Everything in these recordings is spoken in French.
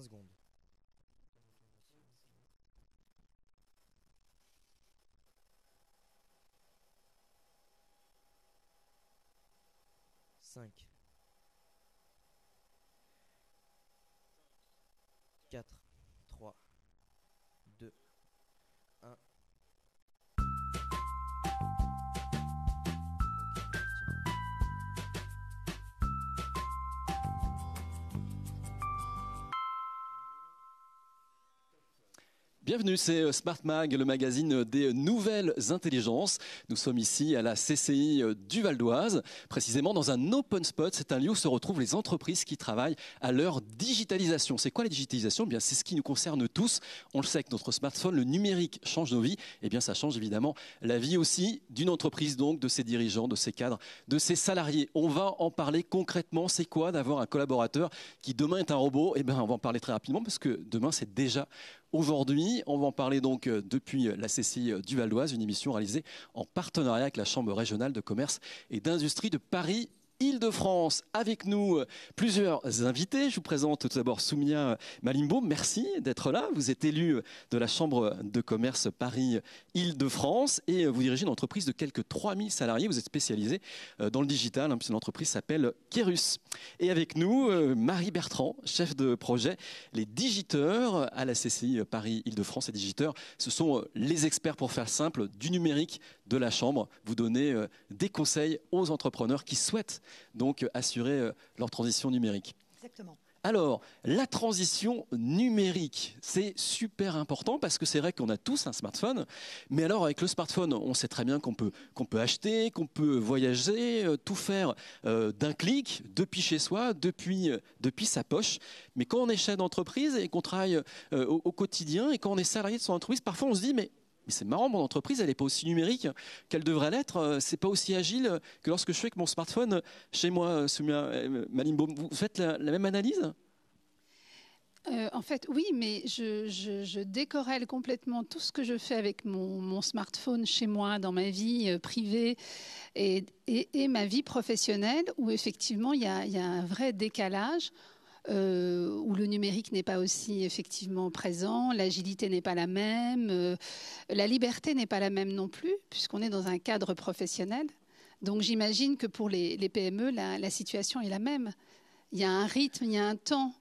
20 secondes. Cinq. Bienvenue, c'est euh, Smart Mag, le magazine euh, des nouvelles intelligences. Nous sommes ici à la CCI euh, du Val d'Oise, précisément dans un open spot. C'est un lieu où se retrouvent les entreprises qui travaillent à leur digitalisation. C'est quoi la digitalisation eh bien, c'est ce qui nous concerne tous. On le sait que notre smartphone, le numérique, change nos vies. Eh bien, ça change évidemment la vie aussi d'une entreprise, donc de ses dirigeants, de ses cadres, de ses salariés. On va en parler concrètement. C'est quoi d'avoir un collaborateur qui demain est un robot Eh bien, on va en parler très rapidement parce que demain, c'est déjà aujourd'hui. On va en parler donc euh, depuis euh, la CCI euh, du Val d'Oise, une émission réalisée en partenariat avec la Chambre régionale de commerce et d'industrie de Paris Île-de-France. Avec nous, plusieurs invités. Je vous présente tout d'abord Soumia Malimbo. Merci d'être là. Vous êtes élu de la Chambre de commerce Paris-Île-de-France et vous dirigez une entreprise de quelques 3000 salariés. Vous êtes spécialisé euh, dans le digital, hein, puisque l'entreprise s'appelle Kerus. Et avec nous, euh, Marie Bertrand, chef de projet Les Digiteurs à la CCI Paris-Île-de-France. Les Digiteurs, ce sont euh, les experts, pour faire simple, du numérique de la Chambre, vous donner euh, des conseils aux entrepreneurs qui souhaitent donc euh, assurer euh, leur transition numérique. Exactement. Alors, la transition numérique, c'est super important parce que c'est vrai qu'on a tous un smartphone, mais alors avec le smartphone, on sait très bien qu'on peut, qu'on peut acheter, qu'on peut voyager, tout faire d'un clic, depuis chez soi, depuis, depuis sa poche. Mais quand on est chef d'entreprise et qu'on travaille au, au, quotidien et quand on est salarié de son entreprise, parfois on se dit, mais c'est marrant, mon entreprise, elle n'est pas aussi numérique qu'elle devrait l'être. Euh, c'est pas aussi agile que lorsque je fais avec mon smartphone chez moi, euh, Malimbaum. Euh, Vous faites la, même analyse en fait, oui, mais je, décorrèle complètement tout ce que je fais avec mon, smartphone chez moi, dans ma vie privée et, ma vie professionnelle, où effectivement, il y a un vrai décalage euh, où le numérique n'est pas aussi effectivement présent, l'agilité n'est pas la même, euh, la liberté n'est pas la même non plus, puisqu'on est dans un cadre professionnel. Donc j'imagine que pour les, PME, la, situation est la même. Il y a un rythme, il y a un temps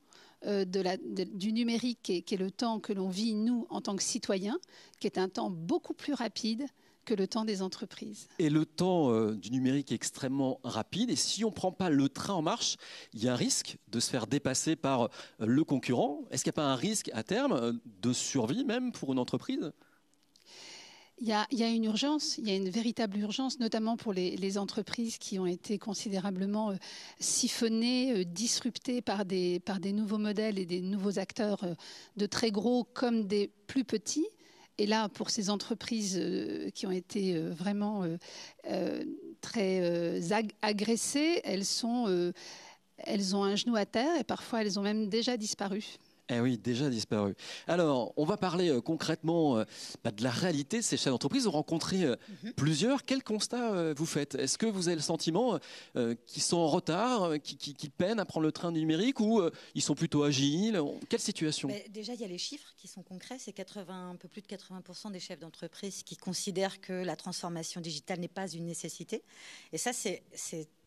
euh, du numérique qui qui est, le temps que l'on vit, nous, en tant que citoyens, qui est un temps beaucoup plus rapide, que le temps des entreprises. Et le temps euh, du numérique est extrêmement rapide. Et si on ne prend pas le train en marche, il y a un risque de se faire dépasser par euh, le concurrent. Est-ce qu'il n'y a pas un risque à terme euh, de survie même pour une entreprise il y, a, une urgence, il y a une véritable urgence, notamment pour les, entreprises qui ont été considérablement siphonnées, disruptées par des, par des nouveaux modèles et des nouveaux acteurs de très gros comme des plus petits. Et là, pour ces entreprises euh, qui ont été euh, vraiment euh, très agressées, elles, sont, elles ont un genou à terre et parfois elles ont même déjà disparu. Eh oui, déjà disparu. Alors, on va parler euh, concrètement euh, bah, de la réalité de ces chefs d'entreprise. Vous rencontrez euh, mhm. plusieurs. Quel constat vous faites Est-ce que vous avez le sentiment qu'ils sont en retard, qu'ils peinent à prendre le train numérique ou ils sont plutôt agiles Quelle situation ben, Déjà, il y a les chiffres qui sont concrets. C'est 80, un peu plus de 80% des chefs d'entreprise qui considèrent que la transformation digitale n'est pas une nécessité. Et ça, c'est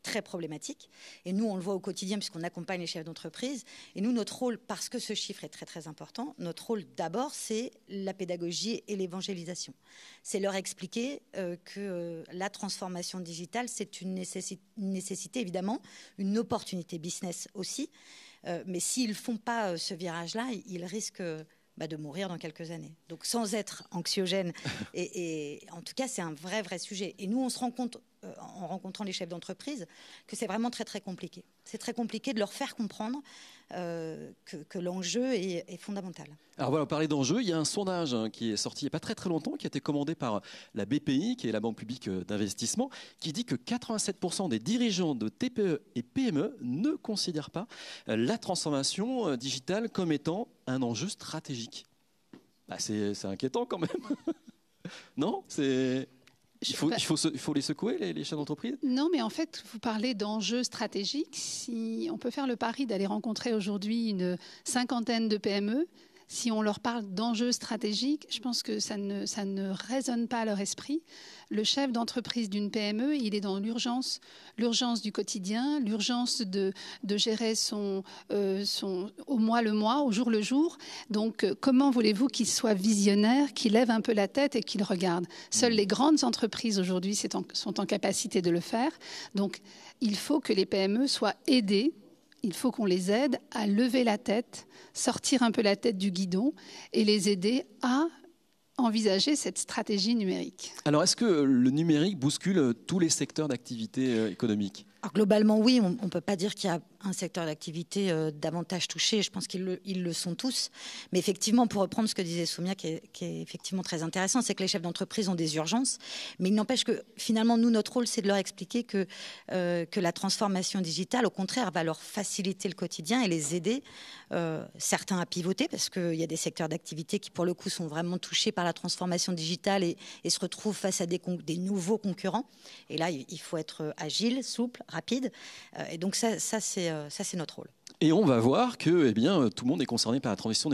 très problématique. Et nous, on le voit au quotidien puisqu'on accompagne les chefs d'entreprise. Et nous, notre rôle, parce que ce chiffre est très très important, notre rôle d'abord, c'est la pédagogie et l'évangélisation. C'est leur expliquer euh, que euh, la transformation digitale, c'est une, nécessité évidemment, une opportunité business aussi. Euh, mais s'ils font pas ce virage-là, ils risquent bah, de mourir dans quelques années. Donc sans être anxiogène, et, et en tout cas c'est un vrai vrai sujet. Et nous on se rend compte en rencontrant les chefs d'entreprise, que c'est vraiment très très compliqué. C'est très compliqué de leur faire comprendre euh, que, l'enjeu est, fondamental. Alors voilà, on parlait d'enjeu. Il y a un sondage hein, qui est sorti il n'y a pas très très longtemps, qui a été commandé par la BPI, qui est la Banque publique euh, d'investissement, qui dit que 87% des dirigeants de TPE et PME ne considèrent pas euh, la transformation digitale comme étant un enjeu stratégique. Bah, c'est inquiétant quand même. non C'est il faut, les secouer, les, les chefs d'entreprise Non, mais en fait, vous parlez d'enjeux stratégiques. Si on peut faire le pari d'aller rencontrer aujourd'hui une cinquantaine de PME si on leur parle d'enjeux stratégiques, je pense que ça ne, ça ne résonne pas à leur esprit. Le chef d'entreprise d'une PME, il est dans l'urgence, l'urgence du quotidien, l'urgence de, gérer son, euh, son, au mois le mois, au jour le jour. Donc, euh, comment voulez-vous qu'il soit visionnaire, qu'il lève un peu la tête et qu'il regarde Seules les grandes entreprises aujourd'hui sont en capacité de le faire. Donc, il faut que les PME soient aidées il faut qu'on les aide à lever la tête, sortir un peu la tête du guidon et les aider à envisager cette stratégie numérique. Alors, est-ce que le numérique bouscule tous les secteurs d'activité euh, économique globalement, oui, on ne peut pas dire qu'il y a un secteur d'activité euh, davantage touché. Je pense qu'ils le, sont tous. Mais effectivement, pour reprendre ce que disait Soumia, qui est, effectivement très intéressant, c'est que les chefs d'entreprise ont des urgences. Mais il n'empêche que finalement, nous, notre rôle, c'est de leur expliquer que, euh, la transformation digitale, au contraire, va leur faciliter le quotidien et les aider, euh, certains à pivoter, parce qu'il y a des secteurs d'activité qui, pour le coup, sont vraiment touchés par la transformation digitale et, se retrouvent face à des nouveaux concurrents. Et là, il faut être agile, souple rapide. Euh, et donc ça, euh, ça c'est notre rôle. Et on va voir que eh bien, euh, tout le monde est concerné par la transition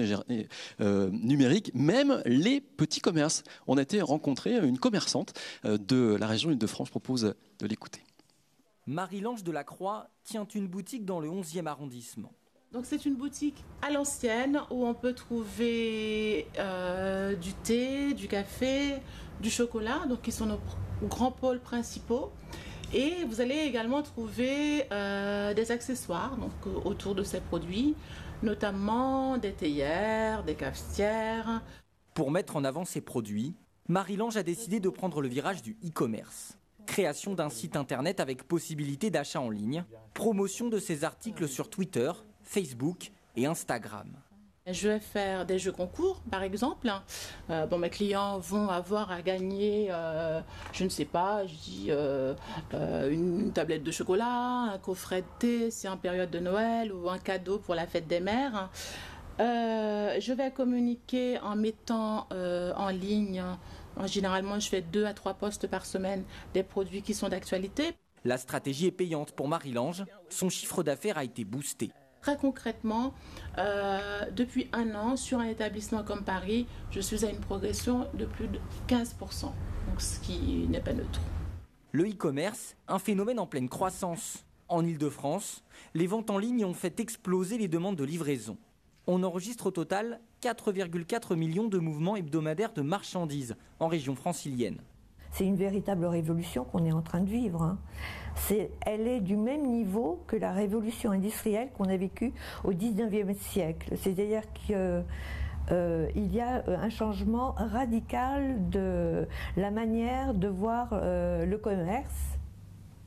numérique, même les petits commerces. On a été rencontrer une commerçante de la région Île-de-France, propose de l'écouter. Marie-Lange de la Croix tient une boutique dans le 11e arrondissement. Donc c'est une boutique à l'ancienne où on peut trouver du thé, du café, du chocolat, donc qui sont nos grands pôles principaux. Et vous allez également trouver euh, des accessoires euh, autour de ces produits, notamment des théières, des cafetières. Pour mettre en avant ces produits, Marie-Lange a décidé de prendre le virage du e-commerce. Création d'un site internet avec possibilité d'achat en ligne, promotion de ses articles sur Twitter, Facebook et Instagram. Je vais faire des jeux concours, par exemple. Euh, bon, mes clients vont avoir à gagner, euh, je ne sais pas, je dis euh, une tablette de chocolat, un coffret de thé, c'est en période de Noël, ou un cadeau pour la fête des mères. je vais communiquer en mettant en ligne, généralement je fais deux à trois postes par semaine, des produits qui sont d'actualité. La stratégie est payante pour Marie-Lange. Son chiffre d'affaires a été boosté. Très concrètement, euh, depuis un an, sur un établissement comme Paris, je suis à une progression de plus de 15%, ce qui n'est pas neutre. Le e-commerce, un phénomène en pleine croissance. En Ile-de-France, les ventes en ligne ont fait exploser les demandes de livraison. On enregistre au total 4,4 millions de mouvements hebdomadaires de marchandises en région francilienne c'est une véritable révolution qu'on est en train de vivre. Hein. elle est du même niveau que la révolution industrielle qu'on a vécue au 19e siècle. C'est-à-dire qu'il euh, y a euh, un changement radical de la manière de voir euh, le commerce.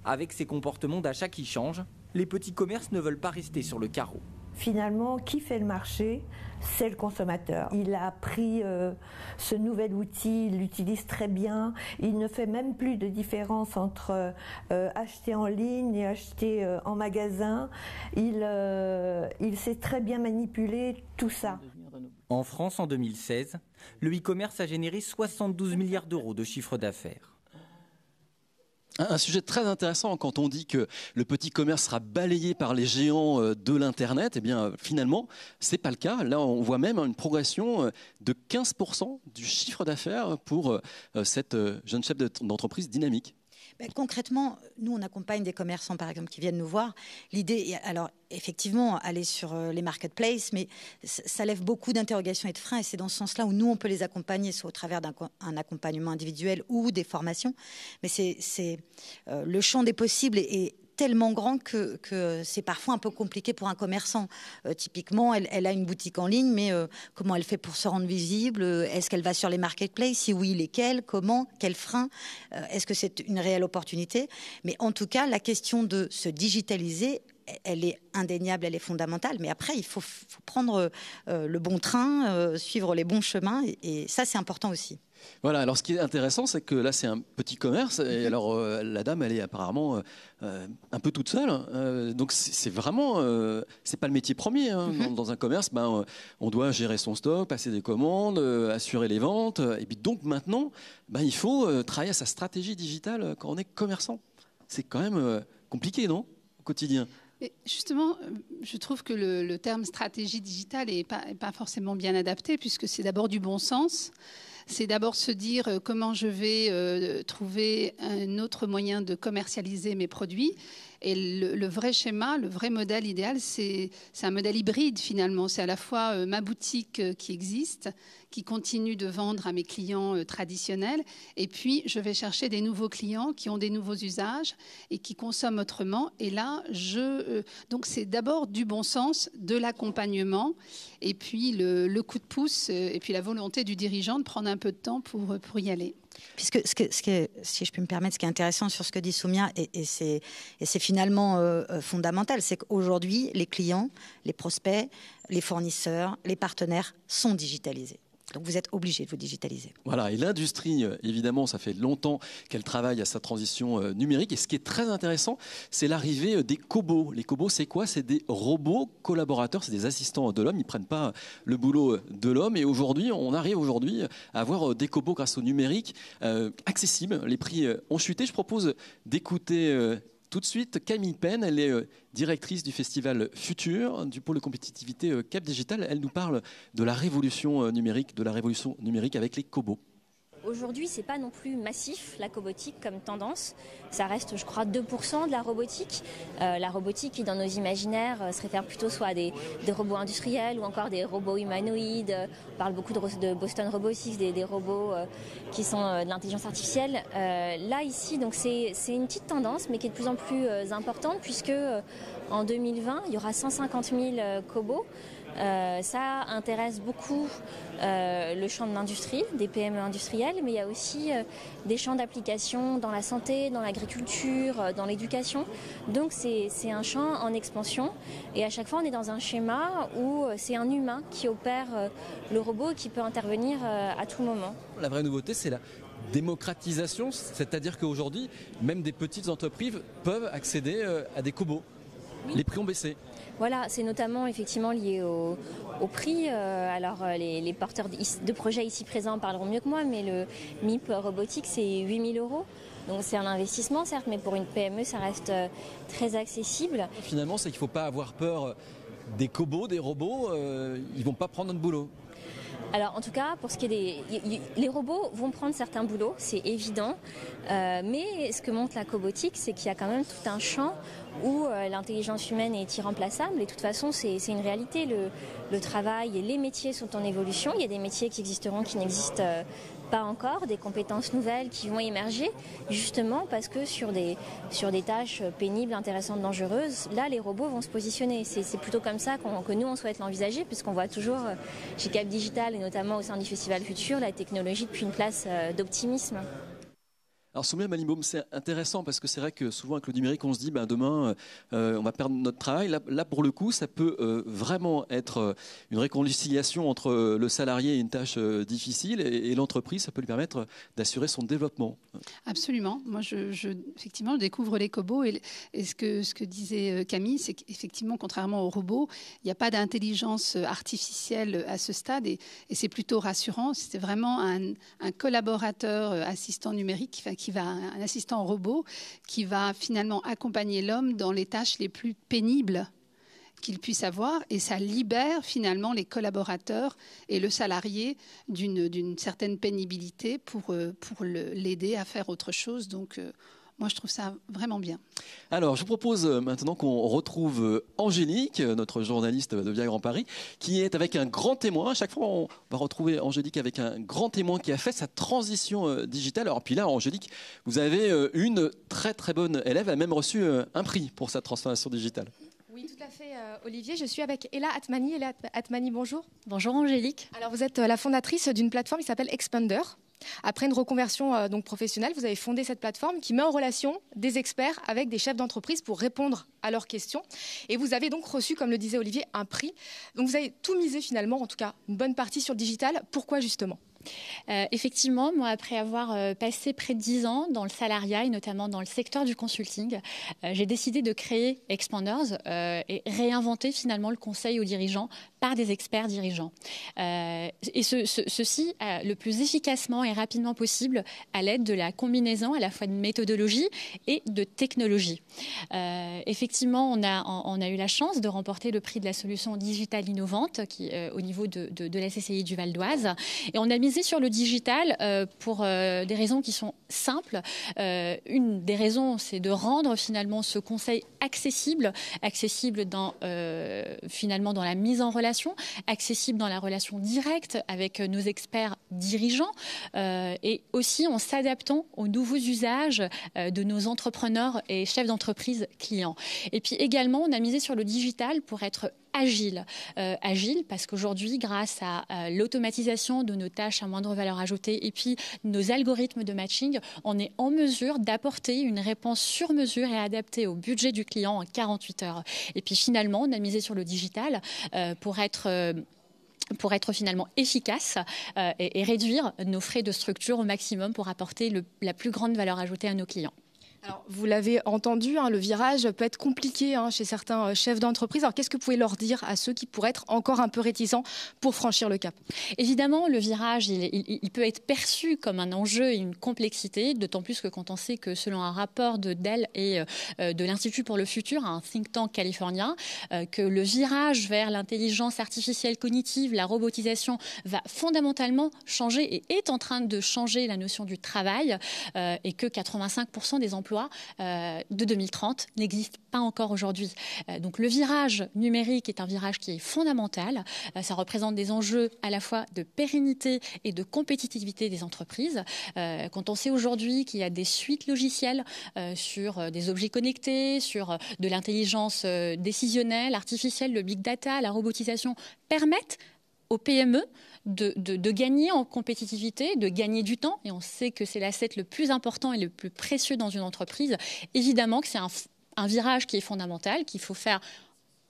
Avec ces comportements d'achat qui changent, les petits commerces ne veulent pas rester sur le carreau finalement, qui fait le marché c'est le consommateur. Il a pris euh, ce nouvel outil, il l'utilise très bien, il ne fait même plus de différence entre euh, acheter en ligne et acheter euh, en magasin. Il, il sait très bien manipuler tout ça. En France, en 2016, le e-commerce a généré 72 milliards d'euros de chiffre d'affaires. Un sujet très intéressant quand on dit que le petit commerce sera balayé par les géants euh, de l'Internet, et eh bien finalement, n'est pas le cas. Là, on voit même hein, une progression euh, de 15% du chiffre d'affaires pour euh, cette jeune chef d'entreprise dynamique. Ben, concrètement, nous, on accompagne des commerçants, par exemple, qui viennent nous voir. L'idée, alors, effectivement, aller sur euh, les marketplaces, mais ça lève beaucoup d'interrogations et de freins, et c'est dans ce sens-là où nous, on peut les accompagner, soit au travers d'un accompagnement individuel ou des formations. Mais c'est euh, le champ des possibles et, tellement grand que, c'est parfois un peu compliqué pour un commerçant. Euh, typiquement, elle, a une boutique en ligne, mais euh, comment elle fait pour se rendre visible euh, Est-ce qu'elle va sur les marketplaces Si oui, lesquels Comment Quel frein Est-ce que c'est une réelle opportunité Mais en tout cas, la question de se digitaliser elle est indéniable, elle est fondamentale. Mais après, il faut, prendre le bon train, suivre les bons chemins. et ça, c'est important aussi. Voilà, alors ce qui est intéressant, c'est que là, c'est un petit commerce. Et alors, euh, la dame, elle est apparemment euh, euh, un peu toute seule. Hein. donc, c'est vraiment. c'est pas le métier premier. Hein. Mm-hmm. Dans, un commerce, ben, on doit gérer son stock, passer des commandes, assurer les ventes. Et puis, donc, maintenant, ben, il faut travailler à sa stratégie digitale quand on est commerçant. C'est quand même compliqué, non Au quotidien. Et justement, je trouve que le, terme stratégie digitale n'est pas, pas forcément bien adapté, puisque c'est d'abord du bon sens c'est d'abord se dire euh, comment je vais euh, trouver un autre moyen de commercialiser mes produits et le, vrai schéma, le vrai modèle idéal, c'est un modèle hybride finalement. C'est à la fois euh, ma boutique euh, qui existe, qui continue de vendre à mes clients euh, traditionnels, et puis je vais chercher des nouveaux clients qui ont des nouveaux usages et qui consomment autrement. Et là, je c'est d'abord du bon sens, de l'accompagnement, et puis le, coup de pouce, et puis la volonté du dirigeant de prendre un peu de temps pour y aller. Puisque ce, que, si je peux me permettre, ce qui est intéressant sur ce que dit Soumia, et, c'est finalement euh, euh, fondamental, c'est qu'aujourd'hui, les clients, les prospects, les fournisseurs, les partenaires sont digitalisés. Donc vous êtes obligé de vous digitaliser. Voilà, et l'industrie, euh, évidemment, ça fait longtemps qu'elle travaille à sa transition euh, numérique. Et ce qui est très intéressant, c'est l'arrivée euh, des cobots. Les cobots, c'est quoi C'est des robots collaborateurs, c'est des assistants de l'homme. Ils ne prennent pas le boulot de l'homme. Et aujourd'hui, on arrive aujourd'hui à avoir des cobots grâce au numérique accessibles. Les prix ont chuté. Je propose d'écouter tout de suite, Camille Penn, elle est euh, directrice du festival Futur, du pôle de compétitivité euh, Cap Digital. Elle nous parle de la révolution euh, numérique, de la révolution numérique avec les cobots. Aujourd'hui, ce n'est pas non plus massif la cobotique comme tendance. Ça reste, je crois, 2% de la robotique. Euh, la robotique qui, dans nos imaginaires, euh, se réfère plutôt soit à des, robots industriels ou encore des robots humanoïdes. On parle beaucoup de, Boston Robotics, des, robots euh, qui sont de l'intelligence artificielle. là, ici, c'est une petite tendance, mais qui est de plus en plus importante puisque en 2020, il y aura 150 000 cobots. Euh, ça intéresse beaucoup euh, le champ de l'industrie, des PME industrielles, mais il y a aussi euh, des champs d'application dans la santé, dans l'agriculture, dans l'éducation. Donc c'est un champ en expansion et à chaque fois on est dans un schéma où c'est un humain qui opère le robot qui peut intervenir à tout moment. La vraie nouveauté c'est la démocratisation, c'est-à-dire qu'aujourd'hui même des petites entreprises peuvent accéder à des cobots. Les prix ont baissé. Voilà, c'est notamment effectivement lié au, prix. Euh, alors euh, les, porteurs de projets ici présents parleront mieux que moi, mais le MIP robotique, c'est 8000 euros. Donc c'est un investissement, certes, mais pour une PME, ça reste euh, très accessible. Finalement, c'est qu'il ne faut pas avoir peur des cobots, des robots, Ils ils vont pas prendre notre boulot. Alors en tout cas, pour ce qui est des... Les robots vont prendre certains boulots, c'est évident, euh, mais ce que montre la cobotique, c'est qu'il y a quand même tout un champ où euh, l'intelligence humaine est irremplaçable, et de toute façon c'est une réalité, le, le, travail et les métiers sont en évolution, il y a des métiers qui existeront, qui n'existent euh, pas encore, des compétences nouvelles qui vont émerger, justement parce que sur des, sur des tâches pénibles, intéressantes, dangereuses, là, les robots vont se positionner. C'est plutôt comme ça que nous, on souhaite l'envisager, puisqu'on voit toujours euh, chez Cap Digital, et notamment au sein du Festival Futur, la technologie depuis une place euh, d'optimisme. Alors un Malimbaum, c'est intéressant parce que c'est vrai que souvent avec le numérique, on se dit ben, demain, euh, on va perdre notre travail. Là, pour le coup, ça peut euh, vraiment être euh, une réconciliation entre le salarié et une tâche difficile et, l'entreprise, ça peut lui permettre d'assurer son développement. Absolument. Moi, je, effectivement, je découvre les cobots et, ce, que, ce que disait Camille, c'est qu'effectivement, contrairement aux robots, il n'y a pas d'intelligence artificielle à ce stade et, c'est plutôt rassurant. C'est vraiment un, un collaborateur assistant numérique qui, qui va, un assistant robot qui va finalement accompagner l'homme dans les tâches les plus pénibles qu'il puisse avoir et ça libère finalement les collaborateurs et le salarié d'une certaine pénibilité pour, euh, pour l'aider à faire autre chose. Donc euh, moi, je trouve ça vraiment bien. Alors, je propose euh, maintenant qu'on retrouve euh, Angélique, euh, notre journaliste de Via Grand Paris, qui est avec un grand témoin. chaque fois, on va retrouver Angélique avec un grand témoin qui a fait sa transition digitale. Alors, puis là, Angélique, vous avez une très très bonne élève. Elle a même reçu un prix pour sa transformation digitale. Oui, tout à fait, Olivier. Je suis avec Ella Atmani. Ella Atmani, bonjour. Bonjour, Angélique. Alors, vous êtes la fondatrice d'une plateforme qui s'appelle Expander. Après une reconversion euh, donc professionnelle, vous avez fondé cette plateforme qui met en relation des experts avec des chefs d'entreprise pour répondre à leurs questions. Et vous avez donc reçu, comme le disait Olivier, un prix. Donc vous avez tout misé finalement, en tout cas une bonne partie sur le digital. Pourquoi justement euh, effectivement, moi, après avoir euh, passé près de 10 ans dans le salariat et notamment dans le secteur du consulting, euh, j'ai décidé de créer Expanders et réinventer finalement le conseil aux dirigeants par des experts dirigeants. et ceci le plus efficacement et rapidement possible à l'aide de la combinaison à la fois de méthodologie et de technologie. effectivement, on a, on a eu la chance de remporter le prix de la solution digitale innovante qui, au niveau de, de la CCI du Val d'Oise et on a mis sur le digital euh, pour euh, des raisons qui sont simples. Euh, une des raisons, c'est de rendre finalement ce conseil accessible, accessible dans, finalement dans la mise en relation, accessible dans la relation directe avec nos experts dirigeants et aussi en s'adaptant aux nouveaux usages de nos entrepreneurs et chefs d'entreprise clients. Et puis également, on a misé sur le digital pour être agile. Euh, agile parce qu'aujourd'hui, grâce à euh, l'automatisation de nos tâches à moindre valeur ajoutée et puis nos algorithmes de matching, on est en mesure d'apporter une réponse sur mesure et adaptée au budget du client en 48 heures. Et puis finalement, on a misé sur le digital euh, pour être finalement efficace et, réduire nos frais de structure au maximum pour apporter la plus grande valeur ajoutée à nos clients. Alors, vous l'avez entendu, hein, le virage peut être compliqué hein, chez certains euh, chefs d'entreprise. Alors, qu'est-ce que vous pouvez leur dire à ceux qui pourraient être encore un peu réticents pour franchir le cap Évidemment, le virage, il, peut être perçu comme un enjeu et une complexité, d'autant plus que quand on sait que selon un rapport de Dell et euh, euh, de l'Institut pour le futur, un think tank californien, que le virage vers l'intelligence artificielle cognitive, la robotisation, va fondamentalement changer et est en train de changer la notion du travail, et que 85% des emplois euh, de 2030 n'existe pas encore aujourd'hui. Euh, donc le virage numérique est un virage qui est fondamental. Euh, ça représente des enjeux à la fois de pérennité et de compétitivité des entreprises. quand on sait aujourd'hui qu'il y a des suites logicielles sur des objets connectés, sur de l'intelligence décisionnelle, artificielle, le big data, la robotisation permettent aux PME de, gagner en compétitivité, de gagner du temps. Et on sait que c'est l'asset le plus important et le plus précieux dans une entreprise. Évidemment que c'est un, un virage qui est fondamental, qu'il faut faire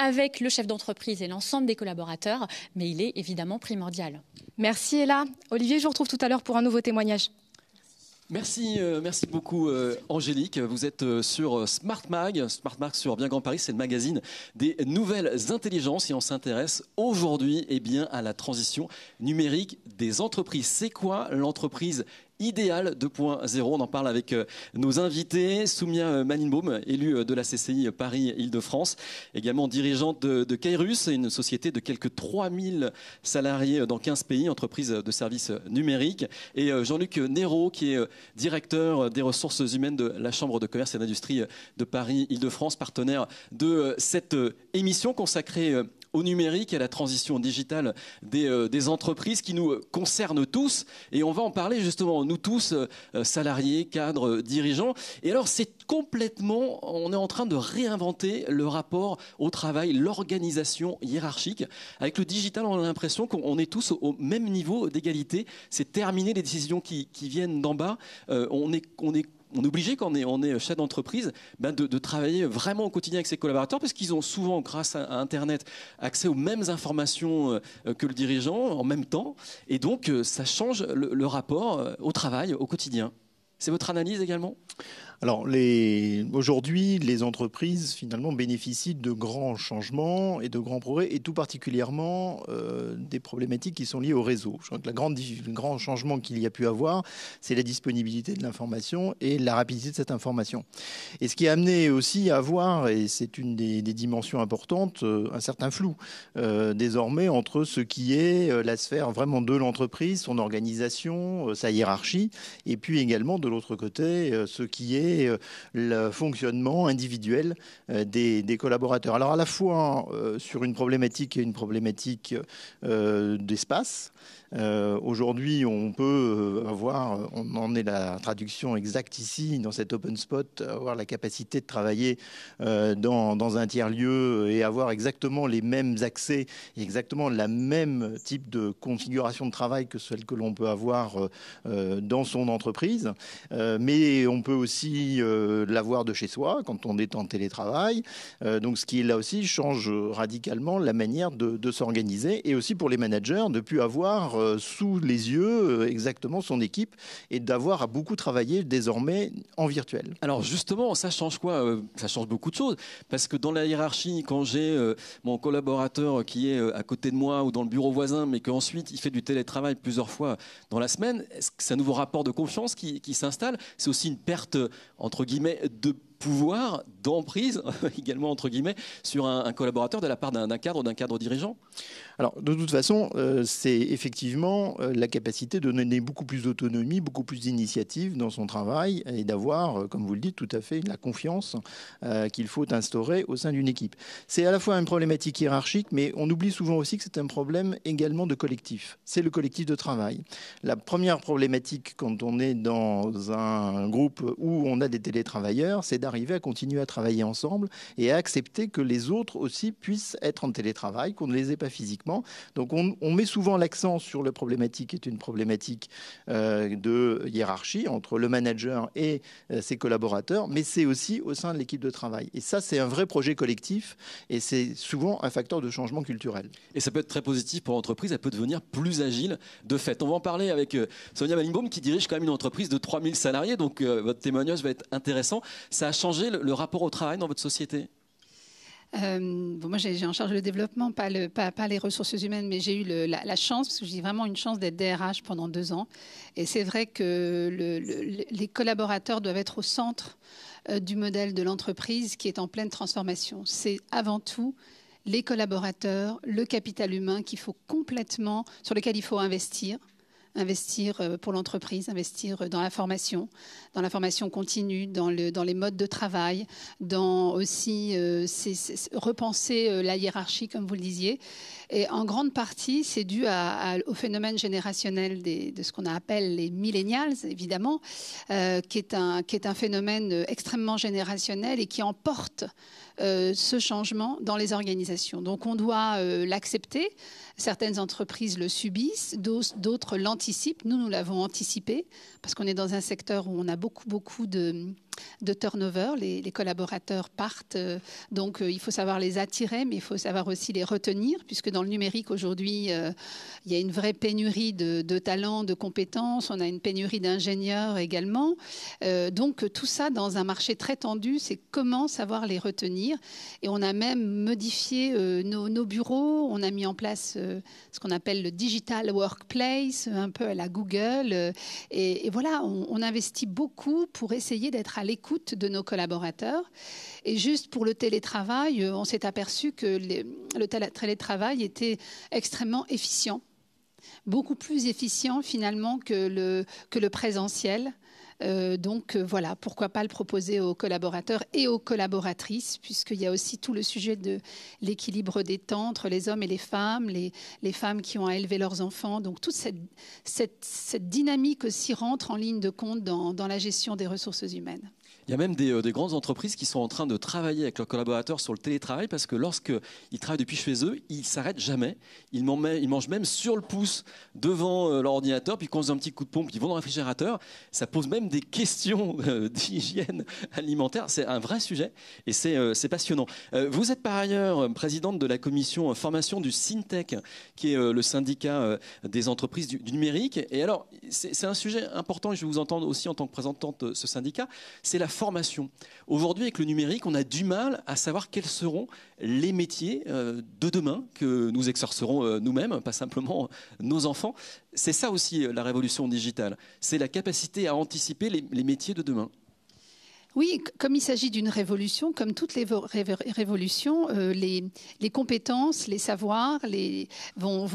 avec le chef d'entreprise et l'ensemble des collaborateurs, mais il est évidemment primordial. Merci Ella. Olivier, je vous retrouve tout à l'heure pour un nouveau témoignage. Merci, euh, merci beaucoup euh, Angélique. Vous êtes euh, sur Smart Mag, Smart Mag sur Bien Grand Paris, c'est le magazine des nouvelles intelligences et on s'intéresse aujourd'hui eh bien à la transition numérique des entreprises. C'est quoi l'entreprise idéal 2.0. On en parle avec euh, nos invités. Soumia euh, Maninbaum, élue euh, de la CCI Paris-Île-de-France, également dirigeante de, de une société de quelques 3000 salariés dans 15 pays, entreprise de services numériques. Et Jean-Luc Néraud, qui est directeur des ressources humaines de la Chambre de commerce et d'industrie de Paris-Île-de-France, partenaire de cette émission consacrée au numérique à la transition digitale des, euh, entreprises qui nous euh, concernent tous. Et on va en parler justement, nous tous, euh, salariés, cadres, dirigeants. Et alors, c'est complètement, on est en train de réinventer le rapport au travail, l'organisation hiérarchique. Avec le digital, on a l'impression qu'on est tous au même niveau d'égalité. C'est terminé les décisions qui, viennent d'en bas. on est, on est on est obligé quand on est, chef d'entreprise ben de, travailler vraiment au quotidien avec ses collaborateurs parce qu'ils ont souvent, grâce à, Internet, accès aux mêmes informations euh, que le dirigeant en même temps. Et donc, euh, ça change le rapport euh, au travail au quotidien. C'est votre analyse également alors les... aujourd'hui, les entreprises finalement bénéficient de grands changements et de grands progrès, et tout particulièrement euh, des problématiques qui sont liées au réseau. Je crois que la grande... le grand changement qu'il y a pu avoir, c'est la disponibilité de l'information et la rapidité de cette information. Et ce qui a amené aussi à avoir, et c'est une des, dimensions importantes, euh, un certain flou euh, désormais entre ce qui est la sphère vraiment de l'entreprise, son organisation, sa hiérarchie, et puis également de l'autre côté, ce qui est euh, le fonctionnement individuel euh, des, collaborateurs. Alors à la fois euh, sur une problématique et une problématique d'espace. Euh, aujourd'hui, on peut euh, avoir, on en est la traduction exacte ici, dans cet open spot, avoir la capacité de travailler euh, dans, un tiers-lieu et avoir exactement les mêmes accès et exactement la même type de configuration de travail que celle que l'on peut avoir dans son entreprise. mais on peut aussi l'avoir de chez soi quand on est en télétravail. donc, ce qui là aussi change radicalement la manière de, de s'organiser et aussi pour les managers de plus avoir euh, sous les yeux euh, exactement son équipe et d'avoir à beaucoup travailler désormais en virtuel. Alors justement, ça change quoi euh, Ça change beaucoup de choses. Parce que dans la hiérarchie, quand j'ai mon collaborateur qui est à côté de moi ou dans le bureau voisin, mais qu'ensuite il fait du télétravail plusieurs fois dans la semaine, c'est un nouveau rapport de confiance qui, qui s'installe. C'est aussi une perte, entre guillemets, de pouvoir d'emprise, également entre guillemets, sur un, collaborateur de la part d'un cadre, d'un cadre dirigeant Alors, de toute façon, euh, c'est effectivement euh, la capacité de donner beaucoup plus d'autonomie, beaucoup plus d'initiative dans son travail et d'avoir, euh, comme vous le dites, tout à fait la confiance qu'il faut instaurer au sein d'une équipe. C'est à la fois une problématique hiérarchique, mais on oublie souvent aussi que c'est un problème également de collectif. C'est le collectif de travail. La première problématique quand on est dans un groupe où on a des télétravailleurs, c'est d'avoir arriver à continuer à travailler ensemble et à accepter que les autres aussi puissent être en télétravail, qu'on ne les ait pas physiquement. Donc on, met souvent l'accent sur la problématique qui est une problématique euh, de hiérarchie entre le manager et euh, ses collaborateurs, mais c'est aussi au sein de l'équipe de travail. Et ça, c'est un vrai projet collectif et c'est souvent un facteur de changement culturel. Et ça peut être très positif pour l'entreprise, elle peut devenir plus agile de fait. On va en parler avec euh, Sonia Malingbaum qui dirige quand même une entreprise de 3000 salariés, donc votre témoignage va être intéressant. Ça a Changer le, rapport au travail dans votre société euh, moi, j'ai en charge le développement, pas, le, les ressources humaines, mais j'ai eu la, chance, parce que j'ai vraiment une chance d'être DRH pendant deux ans. Et c'est vrai que les collaborateurs doivent être au centre euh, du modèle de l'entreprise qui est en pleine transformation. C'est avant tout les collaborateurs, le capital humain qu'il faut complètement, sur lequel il faut investir investir euh, pour l'entreprise, investir euh, dans la formation, dans la formation continue, dans, les modes de travail, dans aussi euh, repenser la hiérarchie, comme vous le disiez. Et en grande partie, c'est dû au phénomène générationnel de ce qu'on appelle les millennials, évidemment, euh, qui, est un, qui est un phénomène extrêmement générationnel et qui emporte euh, ce changement dans les organisations. Donc on doit euh, l'accepter. Certaines entreprises le subissent, d'autres l'anticipent. Nous, nous l'avons anticipé parce qu'on est dans un secteur où on a beaucoup, beaucoup de de turnover. Les, collaborateurs partent, euh, donc euh, il faut savoir les attirer, mais il faut savoir aussi les retenir, puisque dans le numérique aujourd'hui, euh, il y a une vraie pénurie de, talents, de compétences, on a une pénurie d'ingénieurs également. donc tout ça dans un marché très tendu, c'est comment savoir les retenir. Et on a même modifié nos, bureaux, on a mis en place ce qu'on appelle le digital workplace, un peu à la Google. Et, voilà, on, on investit beaucoup pour essayer d'être à l'écoute de nos collaborateurs. Et juste pour le télétravail, euh, on s'est aperçu que le télétravail était extrêmement efficient, beaucoup plus efficient finalement que le, que le présentiel. Euh, donc euh, voilà, pourquoi pas le proposer aux collaborateurs et aux collaboratrices, puisqu'il y a aussi tout le sujet de l'équilibre des temps entre les hommes et les femmes, les, femmes qui ont à élever leurs enfants. Donc toute cette, dynamique aussi rentre en ligne de compte dans la gestion des ressources humaines. Il y a même euh, des, grandes entreprises qui sont en train de travailler avec leurs collaborateurs sur le télétravail parce que lorsqu'ils travaillent depuis chez eux, ils s'arrêtent jamais. Ils, ils, mangent même sur le pouce devant euh, leur ordinateur, puis quand ils ont un petit coup de pompe, ils vont dans le réfrigérateur. Ça pose même des questions euh, d'hygiène alimentaire. C'est un vrai sujet et c'est passionnant. vous êtes par ailleurs présidente de la commission formation du SYNTECH qui est le syndicat des entreprises du, numérique. Et alors, c'est un sujet important et je vais vous entendre aussi en tant que présentante de ce syndicat. C'est la formation. Aujourd'hui, avec le numérique, on a du mal à savoir quels seront les métiers euh, de demain que nous exercerons euh, nous-mêmes, pas simplement nos enfants. C'est ça aussi euh, la révolution digitale, c'est la capacité à anticiper les métiers de demain. Oui, comme il s'agit d'une révolution, comme toutes les révolutions, euh, les, les, compétences, les savoirs les, vont,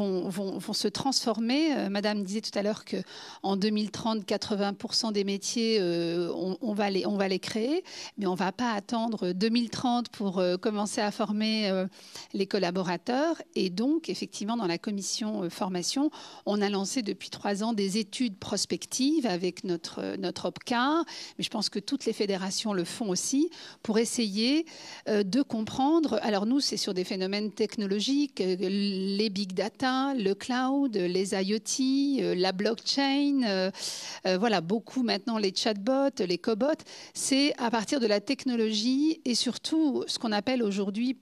se transformer. Euh, madame disait tout à l'heure qu'en 2030, 80% des métiers, euh, on, va les, on va les créer, mais on ne va pas attendre 2030 pour commencer à former les collaborateurs. Et donc, effectivement, dans la commission formation, on a lancé depuis trois ans des études prospectives avec notre, notre OPCA, mais je pense que toutes les fédérations le font aussi, pour essayer euh, de comprendre. Alors nous, c'est sur des phénomènes technologiques, euh, les big data, le cloud, les IoT, euh, la blockchain, voilà, beaucoup maintenant les chatbots, les cobots. C'est à partir de la technologie et surtout ce qu'on appelle aujourd'hui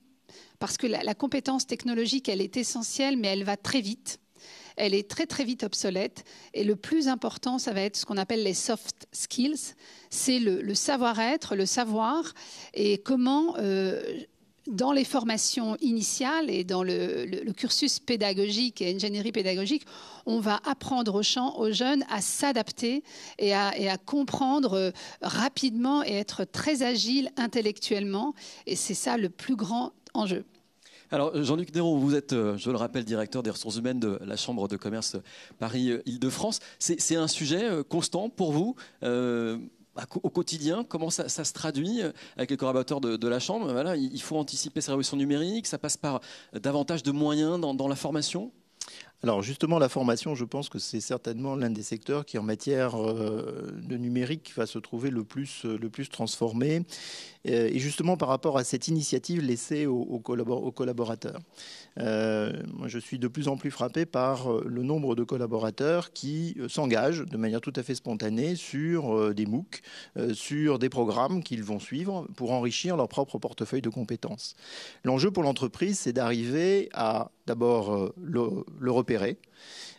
parce que la, compétence technologique, elle est essentielle, mais elle va très vite elle est très très vite obsolète. Et le plus important, ça va être ce qu'on appelle les soft skills. C'est le, savoir-être, le savoir et comment... Euh, dans les formations initiales et dans le, cursus pédagogique et ingénierie pédagogique, on va apprendre aux, champs, aux jeunes à s'adapter et et à, comprendre euh, rapidement et être très agile intellectuellement. Et c'est ça le plus grand enjeu. Alors, euh, Jean-Luc Néron, vous êtes, euh, je le rappelle, directeur des ressources humaines de la Chambre de commerce Paris-Île-de-France. C'est un sujet euh, constant pour vous au quotidien, comment ça, se traduit avec les collaborateurs de, la Chambre voilà, Il faut anticiper ces révolutions numériques, ça passe par davantage de moyens dans, la formation alors justement, la formation, je pense que c'est certainement l'un des secteurs qui, en matière de numérique, va se trouver le plus, le plus transformé. Euh, et justement par rapport à cette initiative laissée aux, collaborateurs. Euh, je suis de plus en plus frappé par euh, le nombre de collaborateurs qui s'engagent de manière tout à fait spontanée sur des MOOC, sur des programmes qu'ils vont suivre pour enrichir leur propre portefeuille de compétences. L'enjeu pour l'entreprise, c'est d'arriver à d'abord le repérer,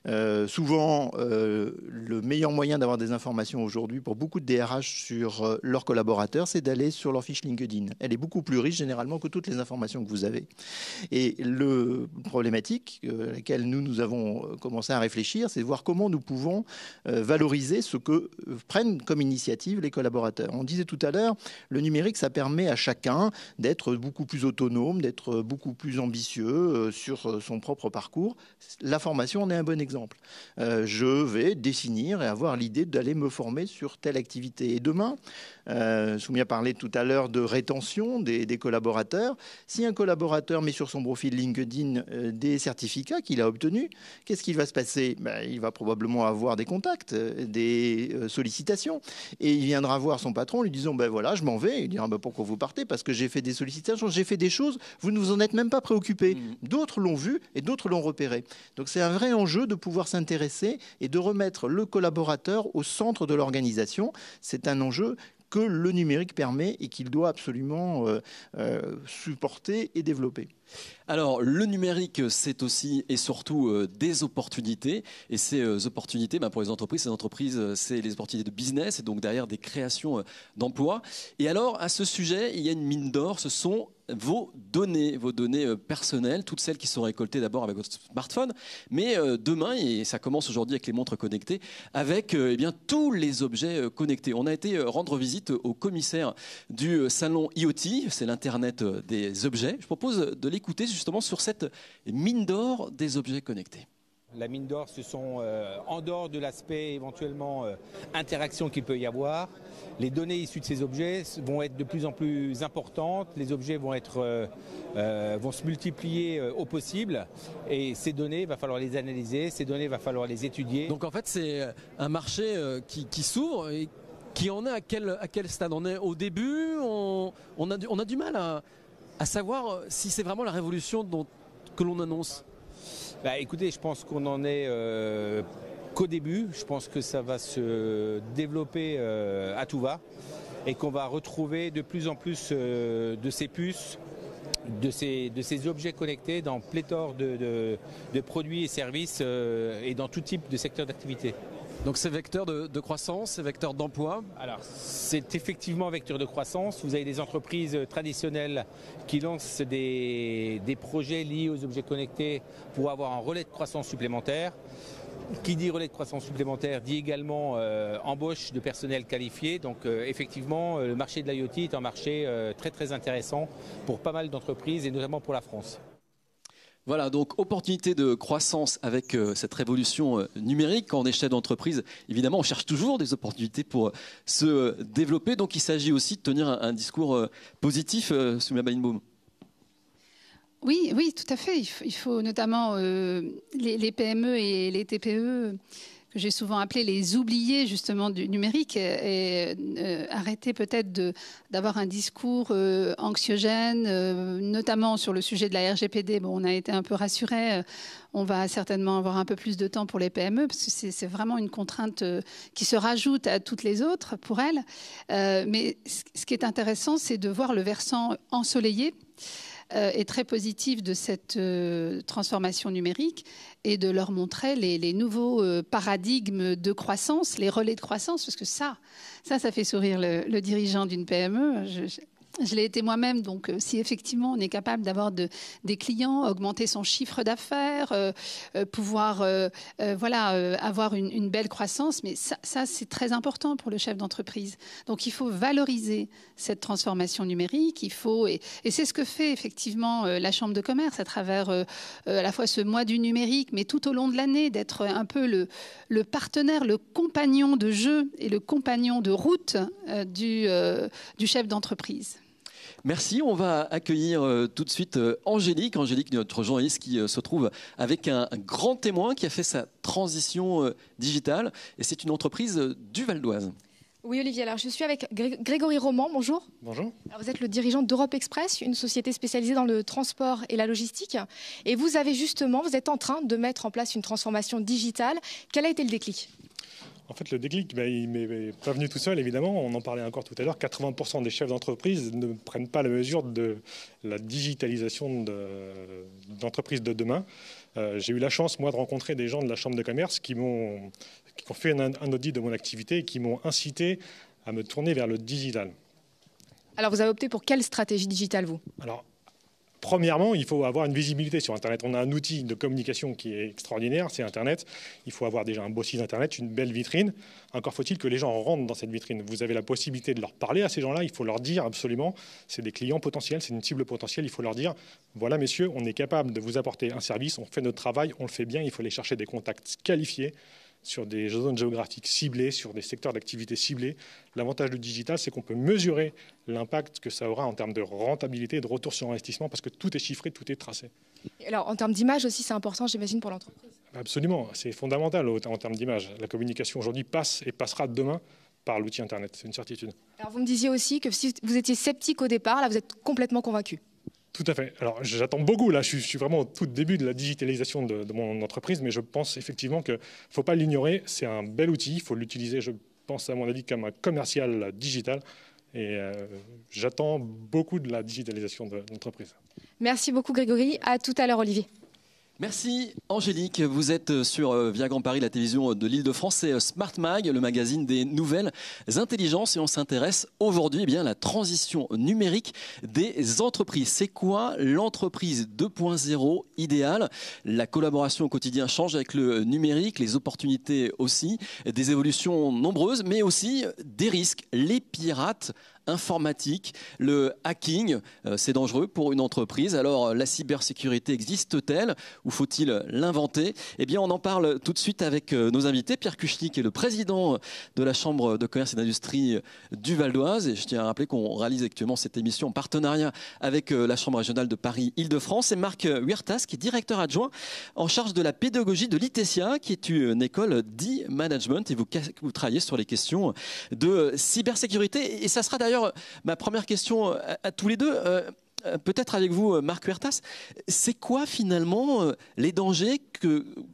euh, souvent, euh, le meilleur moyen d'avoir des informations aujourd'hui pour beaucoup de DRH sur euh, leurs collaborateurs, c'est d'aller sur leur fiche LinkedIn. Elle est beaucoup plus riche généralement que toutes les informations que vous avez. Et le problématique à laquelle nous, nous avons commencé à réfléchir, c'est de voir comment nous pouvons valoriser ce que prennent comme initiative les collaborateurs. On disait tout à l'heure, le numérique, ça permet à chacun d'être beaucoup plus autonome, d'être beaucoup plus ambitieux sur son propre parcours. La formation un bon exemple. Euh, je vais définir et avoir l'idée d'aller me former sur telle activité. Et demain, euh, Soumia parlait tout à l'heure de rétention des, collaborateurs. Si un collaborateur met sur son profil LinkedIn euh, des certificats qu'il a obtenus, qu'est-ce qui va se passer ben, Il va probablement avoir des contacts, euh, des sollicitations. Et il viendra voir son patron lui disant, ben voilà, je m'en vais. Il dira, ben pourquoi vous partez Parce que j'ai fait des sollicitations, j'ai fait des choses, vous ne vous en êtes même pas préoccupé. Mmh. D'autres l'ont vu et d'autres l'ont repéré. Donc c'est un vrai enjeu enjeu de pouvoir s'intéresser et de remettre le collaborateur au centre de l'organisation. C'est un enjeu que le numérique permet et qu'il doit absolument euh, euh, supporter et développer. Alors, le numérique, c'est aussi et surtout euh, des opportunités. Et ces euh, opportunités, bah, pour les entreprises, ces entreprises, euh, c'est les opportunités de business et donc derrière des créations d'emplois. Et alors, à ce sujet, il y a une mine d'or, ce sont vos données, vos données personnelles, toutes celles qui sont récoltées d'abord avec votre smartphone, mais demain, et ça commence aujourd'hui avec les montres connectées, avec eh bien, tous les objets connectés. On a été rendre visite au commissaire du salon IoT, c'est l'Internet des objets. Je propose de l'écouter écouter justement sur cette mine d'or des objets connectés. La mine d'or, ce sont, euh, en dehors de l'aspect éventuellement euh, interaction qu'il peut y avoir, les données issues de ces objets vont être de plus en plus importantes, les objets vont, être, euh, vont se multiplier au possible, et ces données, il va falloir les analyser, ces données, il va falloir les étudier. Donc en fait, c'est un marché qui, s'ouvre et qui en est à quel, à quel stade On est au début, on, a, on a du mal à à savoir euh, si c'est vraiment la révolution que l'on annonce. Bah, écoutez, je pense qu'on en est euh, qu'au début. Je pense que ça va se développer euh, à tout va et qu'on va retrouver de plus en plus de ces puces, de ces, objets connectés dans pléthore de, de produits et services et dans tout type de secteur d'activité. Donc c'est vecteur de, croissance, ces vecteurs d'emploi Alors c'est effectivement vecteur de croissance. Vous avez des entreprises euh, traditionnelles qui lancent des, projets liés aux objets connectés pour avoir un relais de croissance supplémentaire. Qui dit relais de croissance supplémentaire dit également euh, embauche de personnel qualifié. Donc euh, effectivement, le marché de l'IoT est un marché très très intéressant pour pas mal d'entreprises et notamment pour la France. Voilà, donc opportunité de croissance avec euh, cette révolution euh, numérique. en échelle d'entreprise, évidemment, on cherche toujours des opportunités pour euh, se développer. Donc il s'agit aussi de tenir un, discours positif, Soumia boom. Oui, oui, tout à fait. Il faut, notamment les, PME et les TPE que j'ai souvent appelé les oubliés justement du numérique, et, euh, arrêter peut-être d'avoir un discours euh, anxiogène, euh, notamment sur le sujet de la RGPD. Bon, on a été un peu rassurés. on va certainement avoir un peu plus de temps pour les PME, parce que c'est vraiment une contrainte qui se rajoute à toutes les autres pour elles. mais ce qui est intéressant, c'est de voir le versant ensoleillé. Euh, est très positif de cette euh, transformation numérique et de leur montrer les, nouveaux euh, paradigmes de croissance, les relais de croissance, parce que ça, ça, ça fait sourire le, dirigeant d'une PME. Je l'ai été moi-même, donc euh, si effectivement on est capable d'avoir des clients, augmenter son chiffre d'affaires, euh, euh, pouvoir voilà avoir une, belle croissance, mais ça, c'est très important pour le chef d'entreprise. Donc il faut valoriser cette transformation numérique, il faut et, c'est ce que fait effectivement la chambre de commerce à travers à la fois ce mois du numérique, mais tout au long de l'année d'être un peu le, partenaire, le compagnon de jeu et le compagnon de route du chef d'entreprise. Merci. On va accueillir euh, tout de suite euh, Angélique. Angélique, notre journaliste qui euh, se trouve avec un, grand témoin qui a fait sa transition digitale. Et c'est une entreprise du Val d'Oise. Oui, Olivier. Alors, je suis avec Grégory Roman. Bonjour. Bonjour. Alors, vous êtes le dirigeant d'Europe Express, une société spécialisée dans le transport et la logistique. Et vous avez justement, vous êtes en train de mettre en place une transformation digitale. Quel a été le déclic en fait, le déclic, ben, il m'est pas venu tout seul, évidemment. On en parlait encore tout à l'heure. 80% des chefs d'entreprise ne prennent pas la mesure de la digitalisation d'entreprise de, demain. Euh, j'ai eu la chance, moi, de rencontrer des gens de la Chambre de commerce qui m'ont ont fait un, audit de mon activité et qui m'ont incité à me tourner vers le digital. Alors, vous avez opté pour quelle stratégie digitale, vous premièrement, il faut avoir une visibilité sur Internet. On a un outil de communication qui est extraordinaire, c'est Internet. Il faut avoir déjà un beau site Internet, une belle vitrine. Encore faut-il que les gens rentrent dans cette vitrine. Vous avez la possibilité de leur parler à ces gens-là, il faut leur dire absolument, c'est des clients potentiels, c'est une cible potentielle, il faut leur dire, voilà messieurs, on est capable de vous apporter un service, on fait notre travail, on le fait bien, il faut aller chercher des contacts qualifiés sur des zones géographiques ciblées, sur des secteurs d'activité ciblés. L'avantage du digital, c'est qu'on peut mesurer l'impact que ça aura en termes de rentabilité et de retour sur investissement parce que tout est chiffré, tout est tracé. Alors, en termes d'image aussi, c'est important, j'imagine, pour l'entreprise Absolument, c'est fondamental en termes d'image. La communication aujourd'hui passe et passera demain par l'outil Internet, c'est une certitude. Alors, vous me disiez aussi que si vous étiez sceptique au départ, là, vous êtes complètement convaincu. Tout à fait. Alors j'attends beaucoup, là je suis, vraiment au tout début de la digitalisation de, mon entreprise, mais je pense effectivement qu'il ne faut pas l'ignorer, c'est un bel outil, il faut l'utiliser, je pense à mon avis, comme un commercial digital. Et euh, j'attends beaucoup de la digitalisation de l'entreprise. Merci beaucoup Grégory, à tout à l'heure Olivier. Merci Angélique, vous êtes euh, sur euh, Via Grand Paris, la télévision euh, de l'Île-de-France, c'est Smart Mag, le magazine des nouvelles intelligences et on s'intéresse aujourd'hui eh bien à la transition numérique des entreprises. C'est quoi l'entreprise 2.0 idéale La collaboration au quotidien change avec le numérique, les opportunités aussi, des évolutions nombreuses mais aussi des risques, les pirates informatiques, le hacking, c'est dangereux pour une entreprise. Alors la cybersécurité existe-t-elle ou faut-il l'inventer Eh bien, on en parle tout de suite avec euh, nos invités. Pierre qui est le président euh, de la Chambre de commerce et d'industrie euh, du Val d'Oise. Et je tiens à rappeler qu'on réalise actuellement cette émission en partenariat avec la Chambre régionale de Paris-Île-de-France. Et Marc Huertas, qui est directeur adjoint en charge de la pédagogie de l'ITESIA, qui est une école d'e-management. Et vous, travaillez sur les questions de cybersécurité. Et ça sera d'ailleurs ma première question à tous les deux. Euh, peut-être avec vous, euh, Marc Huertas, c'est quoi finalement euh, les dangers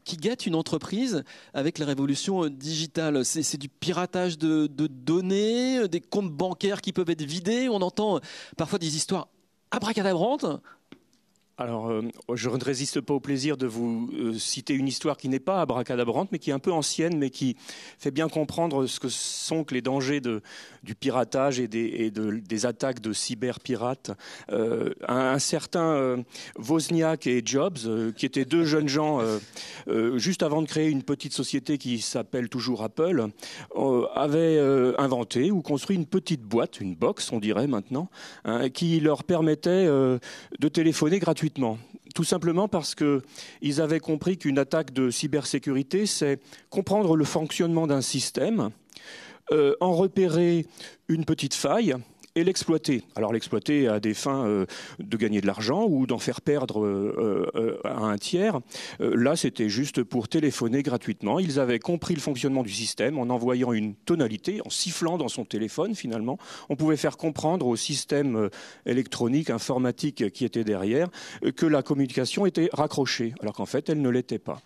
qui guettent une entreprise avec la révolution digitale C'est du piratage de, de, données, des comptes bancaires qui peuvent être vidés. On entend parfois des histoires abracadabrantes alors, euh, je ne résiste pas au plaisir de vous euh, citer une histoire qui n'est pas abracadabrante, mais qui est un peu ancienne, mais qui fait bien comprendre ce que sont les dangers de, du piratage et des, des attaques de cyber-pirates. Euh, un, certain Wozniak et Jobs, qui étaient deux jeunes gens juste avant de créer une petite société qui s'appelle toujours Apple, avaient inventé ou construit une petite boîte, une box, on dirait maintenant, hein, qui leur permettait de téléphoner gratuitement tout simplement parce qu'ils avaient compris qu'une attaque de cybersécurité, c'est comprendre le fonctionnement d'un système, euh, en repérer une petite faille et l'exploiter. Alors l'exploiter à des fins euh, de gagner de l'argent ou d'en faire perdre euh, euh, à un tiers. là, c'était juste pour téléphoner gratuitement. Ils avaient compris le fonctionnement du système en envoyant une tonalité, en sifflant dans son téléphone finalement. On pouvait faire comprendre au système électronique, informatique qui était derrière, que la communication était raccrochée, alors qu'en fait, elle ne l'était pas.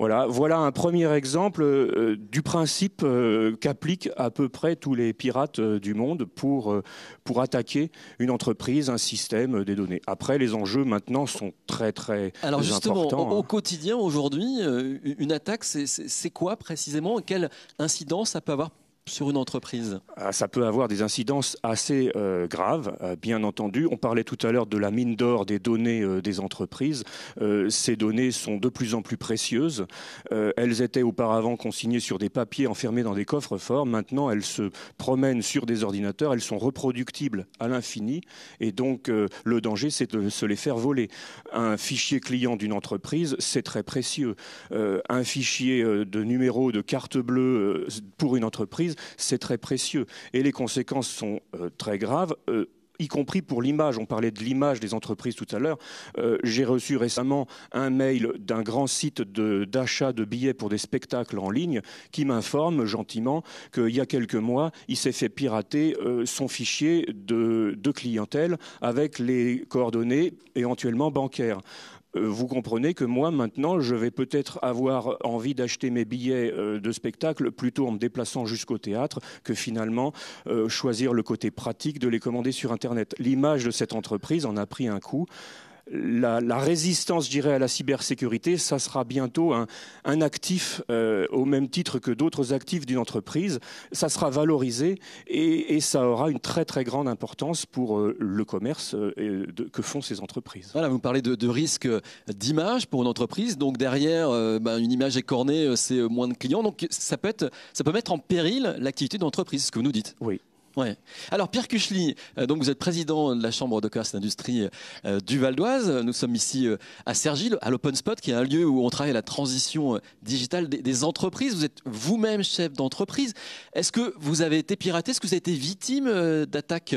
Voilà, voilà un premier exemple euh, du principe euh, qu'appliquent à peu près tous les pirates euh, du monde pour, pour attaquer une entreprise, un système, des données. Après, les enjeux maintenant sont très très Alors justement, au, au, hein. quotidien aujourd'hui, une attaque, c'est quoi précisément Quelle incidence ça peut avoir sur une entreprise ah, Ça peut avoir des incidences assez euh, graves, euh, bien entendu. On parlait tout à l'heure de la mine d'or des données euh, des entreprises. ces données sont de plus en plus précieuses. elles étaient auparavant consignées sur des papiers enfermés dans des coffres forts. Maintenant, elles se promènent sur des ordinateurs. Elles sont reproductibles à l'infini. Et donc, le danger, c'est de se les faire voler. Un fichier client d'une entreprise, c'est très précieux. un fichier de numéro de carte bleue pour une entreprise, c'est très précieux. Et les conséquences sont euh, très graves. Euh, y compris pour l'image. On parlait de l'image des entreprises tout à l'heure. Euh, j'ai reçu récemment un mail d'un grand site d'achat de, billets pour des spectacles en ligne qui m'informe gentiment qu'il y a quelques mois, il s'est fait pirater son fichier de, clientèle avec les coordonnées éventuellement bancaires. Euh, vous comprenez que moi, maintenant, je vais peut-être avoir envie d'acheter mes billets euh, de spectacle plutôt en me déplaçant jusqu'au théâtre que finalement euh, choisir le côté pratique de les commander sur Internet. L'image de cette entreprise en a pris un coup la, résistance, je dirais, à la cybersécurité, ça sera bientôt un, actif euh, au même titre que d'autres actifs d'une entreprise. Ça sera valorisé et, ça aura une très très grande importance pour euh, le commerce euh, que font ces entreprises. Voilà, vous parlez de, risque d'image pour une entreprise. Donc derrière, ben, une image écornée, c'est moins de clients. Donc ça peut, être, ça peut mettre en péril l'activité d'entreprise, ce que vous nous dites. Oui, alors Pierre Cuchely, euh, donc vous êtes président de la Chambre de commerce d'industrie euh, du Val d'Oise. Nous sommes ici euh, à Sergi, à l'Open Spot, qui est un lieu où on travaille la transition digitale des, des, entreprises. Vous êtes vous-même chef d'entreprise. Est-ce que vous avez été piraté Est-ce que vous avez été victime d'attaques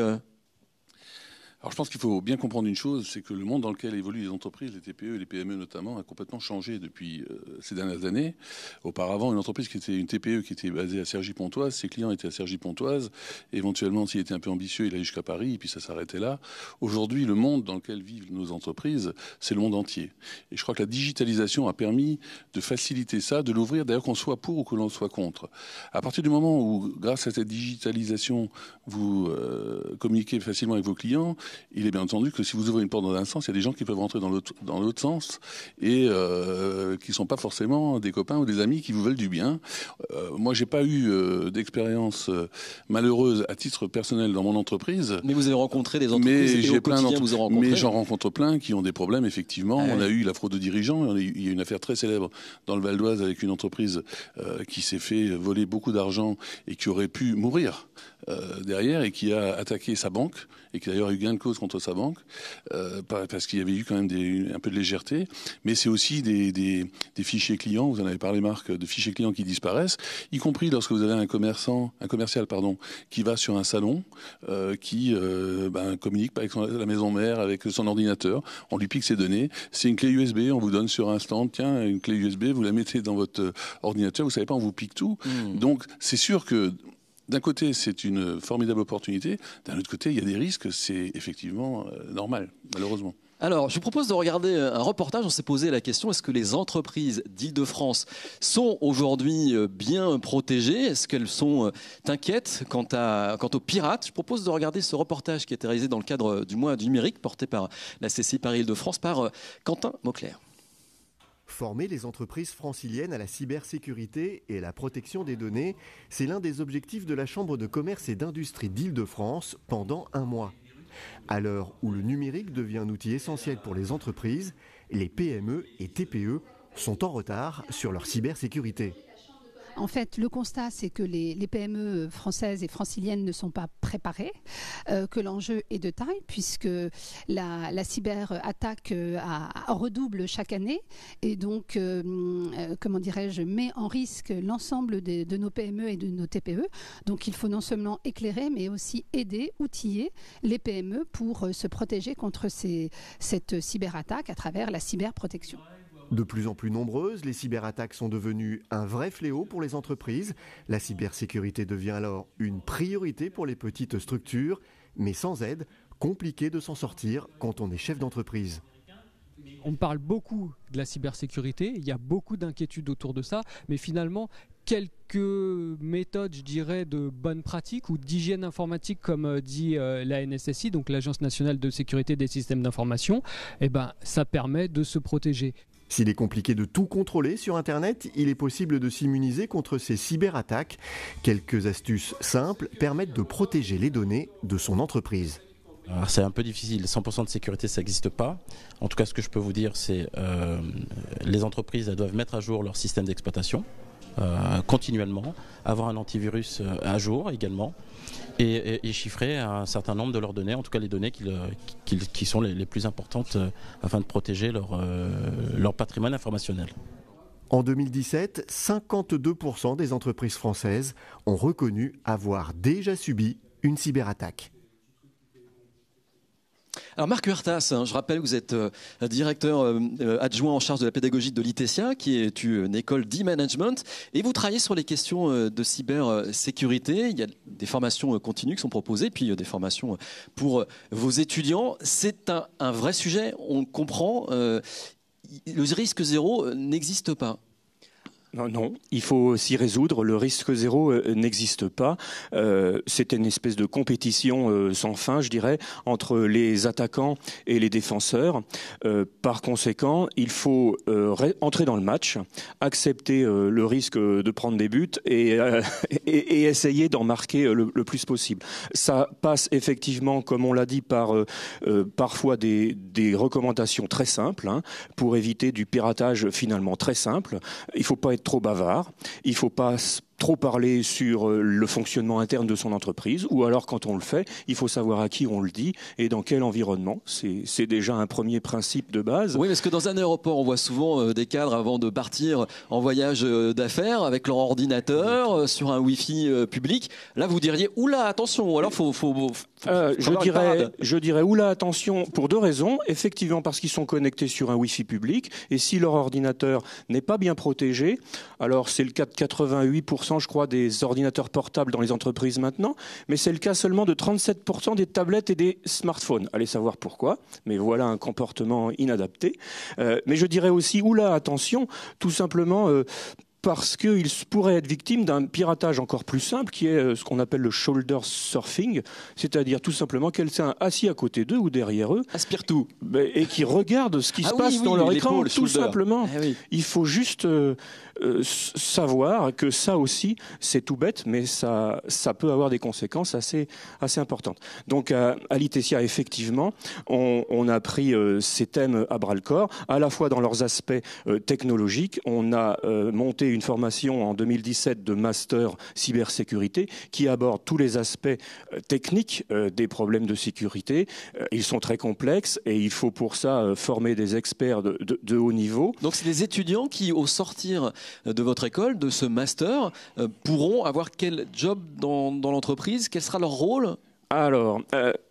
alors je pense qu'il faut bien comprendre une chose, c'est que le monde dans lequel évoluent les entreprises, les TPE et les PME notamment, a complètement changé depuis euh, ces dernières années. Auparavant, une entreprise qui était une TPE qui était basée à Cergy-Pontoise, ses clients étaient à Cergy-Pontoise, éventuellement s'il était un peu ambitieux, il allait jusqu'à Paris et puis ça s'arrêtait là. Aujourd'hui, le monde dans lequel vivent nos entreprises, c'est le monde entier. Et je crois que la digitalisation a permis de faciliter ça, de l'ouvrir, d'ailleurs qu'on soit pour ou que l'on soit contre. À partir du moment où, grâce à cette digitalisation, vous euh, communiquez facilement avec vos clients, il est bien entendu que si vous ouvrez une porte dans un sens, il y a des gens qui peuvent rentrer dans l'autre sens et euh, qui ne sont pas forcément des copains ou des amis qui vous veulent du bien. Euh, moi, moi, n'ai pas eu euh, d'expérience malheureuse à titre personnel dans mon entreprise. Mais vous avez rencontré des entreprises mais j'ai plein vous Mais j'en rencontre plein qui ont des problèmes, effectivement. Ah On a eu la fraude aux dirigeants. Il y a une affaire très célèbre dans le Val d'Oise avec une entreprise qui s'est fait voler beaucoup d'argent et qui aurait pu mourir derrière et qui a attaqué sa banque et qui d'ailleurs a eu gain de cause contre sa banque, euh, parce qu'il y avait eu quand même des, un peu de légèreté. Mais c'est aussi des, des, des, fichiers clients, vous en avez parlé Marc, de fichiers clients qui disparaissent, y compris lorsque vous avez un commerçant, un commercial pardon, qui va sur un salon, euh, qui euh, ben, communique avec la maison mère, avec son ordinateur, on lui pique ses données, c'est une clé USB, on vous donne sur un stand, tiens, une clé USB, vous la mettez dans votre euh, ordinateur, vous savez pas, on vous pique tout. Mmh. Donc c'est sûr que d'un côté, c'est une formidable opportunité. D'un autre côté, il y a des risques. C'est effectivement euh, normal, malheureusement. Alors, je vous propose de regarder un reportage. On s'est posé la question est-ce que les entreprises d'Île-de-France sont aujourd'hui euh, bien protégées Est-ce qu'elles sont euh, inquiètes quant, aux pirates Je propose de regarder ce reportage qui a été réalisé dans le cadre du mois du numérique, porté par la CCI Paris-Île-de-France, par Quentin Mauclerc. Former les entreprises franciliennes à la cybersécurité et à la protection des données, c'est l'un des objectifs de la Chambre de commerce et d'industrie d'Île-de-France pendant un mois. À l'heure où le numérique devient un outil essentiel pour les entreprises, les PME et TPE sont en retard sur leur cybersécurité. En fait, le constat, c'est que les, PME françaises et franciliennes ne sont pas préparées, euh, que l'enjeu est de taille, puisque la, cyberattaque euh, redouble chaque année, et donc, euh, comment dirais-je, met en risque l'ensemble de, nos PME et de nos TPE. Donc, il faut non seulement éclairer, mais aussi aider, outiller les PME pour se protéger contre cette cyberattaque à travers la cyberprotection. De plus en plus nombreuses, les cyberattaques sont devenues un vrai fléau pour les entreprises. La cybersécurité devient alors une priorité pour les petites structures, mais sans aide, compliqué de s'en sortir quand on est chef d'entreprise. On parle beaucoup de la cybersécurité, il y a beaucoup d'inquiétudes autour de ça, mais finalement, quelques méthodes, je dirais, de bonne pratique ou d'hygiène informatique, comme euh, dit euh, la NSSI, donc l'Agence nationale de sécurité des systèmes d'information, eh ben, ça permet de se protéger. S'il est compliqué de tout contrôler sur Internet, il est possible de s'immuniser contre ces cyberattaques. Quelques astuces simples permettent de protéger les données de son entreprise. C'est un peu difficile. 100% de sécurité, ça n'existe pas. En tout cas, ce que je peux vous dire, c'est que euh, les entreprises doivent mettre à jour leur système d'exploitation. Euh, continuellement, avoir un antivirus euh, à jour également. Et, chiffrer un certain nombre de leurs données, en tout cas les données qui, euh, qui, sont les, plus importantes afin de protéger leur, leur patrimoine informationnel. En 2017, 52% des entreprises françaises ont reconnu avoir déjà subi une cyberattaque. Alors Marc Huertas, hein, je rappelle que vous êtes euh, directeur euh, euh, adjoint en charge de la pédagogie de l'ITESIA, qui est une école d'e-management, et vous travaillez sur les questions de cybersécurité. Il y a des formations continues qui sont proposées, puis des formations pour vos étudiants. C'est un, un, vrai sujet, on comprend. le risque zéro n'existe pas. Euh, non, il faut s'y résoudre. Le risque zéro euh, n'existe pas. Euh, c'est une espèce de compétition sans fin, je dirais, entre les attaquants et les défenseurs. par conséquent, il faut entrer dans le match, accepter le risque de prendre des buts et, essayer d'en marquer le, plus possible. Ça passe effectivement, comme on l'a dit, par parfois des, recommandations très simples hein, pour éviter du piratage finalement très simple. Il faut pas être trop bavard, il ne faut pas trop parler sur euh, le fonctionnement interne de son entreprise, ou alors quand on le fait, il faut savoir à qui on le dit et dans quel environnement. C'est déjà un premier principe de base. Oui, parce que dans un aéroport, on voit souvent euh, des cadres avant de partir en voyage euh, d'affaires avec leur ordinateur sur un Wi-Fi public. Là, vous diriez, oula, attention, alors il faut euh, je, dirais, je dirais, oula, attention, pour deux raisons. Effectivement, parce qu'ils sont connectés sur un Wi-Fi public, et si leur ordinateur n'est pas bien protégé, alors c'est le cas de 88%, je crois, des ordinateurs portables dans les entreprises maintenant, mais c'est le cas seulement de 37% des tablettes et des smartphones. Allez savoir pourquoi, mais voilà un comportement inadapté. Euh, mais je dirais aussi, oula, attention, tout simplement... Euh, parce qu'ils pourraient être victimes d'un piratage encore plus simple, qui est euh, ce qu'on appelle le shoulder surfing, c'est-à-dire tout simplement quelqu'un assis à côté d'eux ou derrière eux. Aspire tout. Et qui regarde ce qui ah se passe dans leur écran, tout simplement. Ah Il faut juste euh, euh, savoir que ça aussi, c'est tout bête, mais ça, ça peut avoir des conséquences assez, assez importantes. Donc à, à effectivement, on, a pris ces thèmes à bras-le-corps, à la fois dans leurs aspects technologiques, on a monté une formation en 2017 de master cybersécurité qui aborde tous les aspects euh, techniques euh, des problèmes de sécurité. Euh, ils sont très complexes et il faut pour ça former des experts de, haut niveau. Donc c'est les étudiants qui, au sortir de votre école, de ce master, pourront avoir quel job dans, l'entreprise Quel sera leur rôle Alors,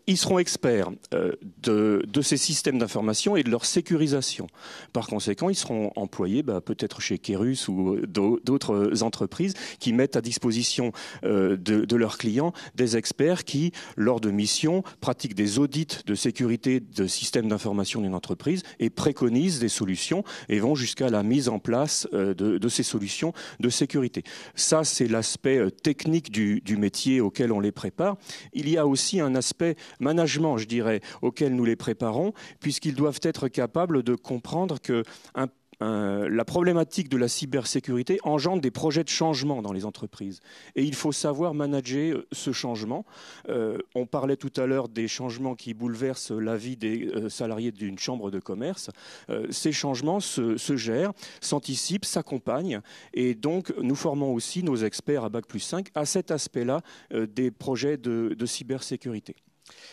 ils seront experts euh, de, ces systèmes d'information et de leur sécurisation. Par conséquent, ils seront employés bah, peut-être chez Kerus ou euh, d'autres euh, entreprises qui mettent à disposition de, leurs clients des experts qui, lors de missions, pratiquent des audits de sécurité de systèmes d'information d'une entreprise et préconisent des solutions et vont jusqu'à la mise en place de, ces solutions de sécurité. Ça, c'est l'aspect technique du métier auquel on les prépare. Il y a aussi un aspect management, je dirais, auquel nous les préparons, puisqu'ils doivent être capables de comprendre que la problématique de la cybersécurité engendre des projets de changement dans les entreprises. Et il faut savoir manager euh, ce changement. Euh, on parlait tout à l'heure des changements qui bouleversent la vie des euh, salariés d'une chambre de commerce. ces changements se, gèrent, s'anticipent, s'accompagnent. Et donc, nous formons aussi nos experts à Bac plus 5 à cet aspect-là des projets de cybersécurité.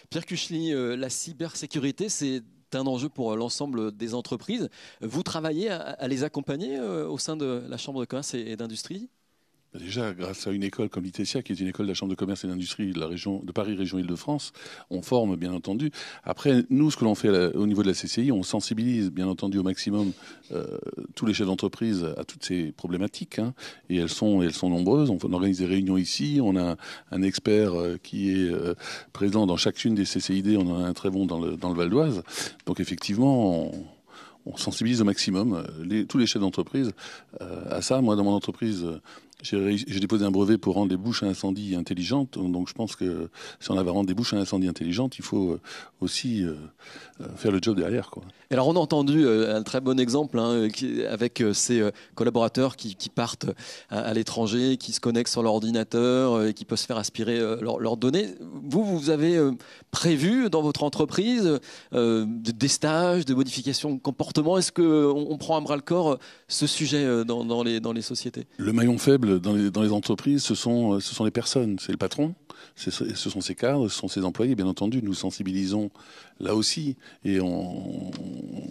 Pierre Cuchely, euh, la cybersécurité, c'est un enjeu pour euh, l'ensemble des entreprises. Vous travaillez à, à les accompagner euh, au sein de la Chambre de commerce et d'industrie bah, déjà, grâce à une école comme l'ITESIA, qui est une école de la Chambre de commerce et d'industrie de la région de Paris, région Île-de-France, on forme bien entendu. Après, nous, ce que l'on fait au niveau de la CCI, on sensibilise bien entendu au maximum euh, tous les chefs d'entreprise à toutes ces problématiques, hein. et elles sont, elles sont nombreuses. On organise des réunions ici. On a un expert euh, qui est euh, présent dans chacune des CCID. On en a un très bon dans le, Val d'Oise. Donc effectivement. On, sensibilise au maximum les, tous les chefs d'entreprise à ça. Moi, dans mon entreprise, j'ai déposé un brevet pour rendre les bouches à incendie intelligentes. Donc je pense que si on va rendre des bouches à incendie intelligentes, il faut euh, aussi euh, euh, faire le job derrière. Quoi. alors on a entendu un très bon exemple hein, avec ces collaborateurs qui, partent à, l'étranger, qui se connectent sur leur ordinateur et qui peuvent se faire aspirer leurs données. Vous, vous avez prévu dans votre entreprise des stages, des modifications de comportement Est-ce qu'on on prend à bras le corps ce sujet dans, les, dans les sociétés Le maillon faible dans les, entreprises, ce euh, ce sont les personnes, c'est le patron, ce sont ses cadres, ce sont ses employés. Bien entendu, nous sensibilisons là aussi. Et on,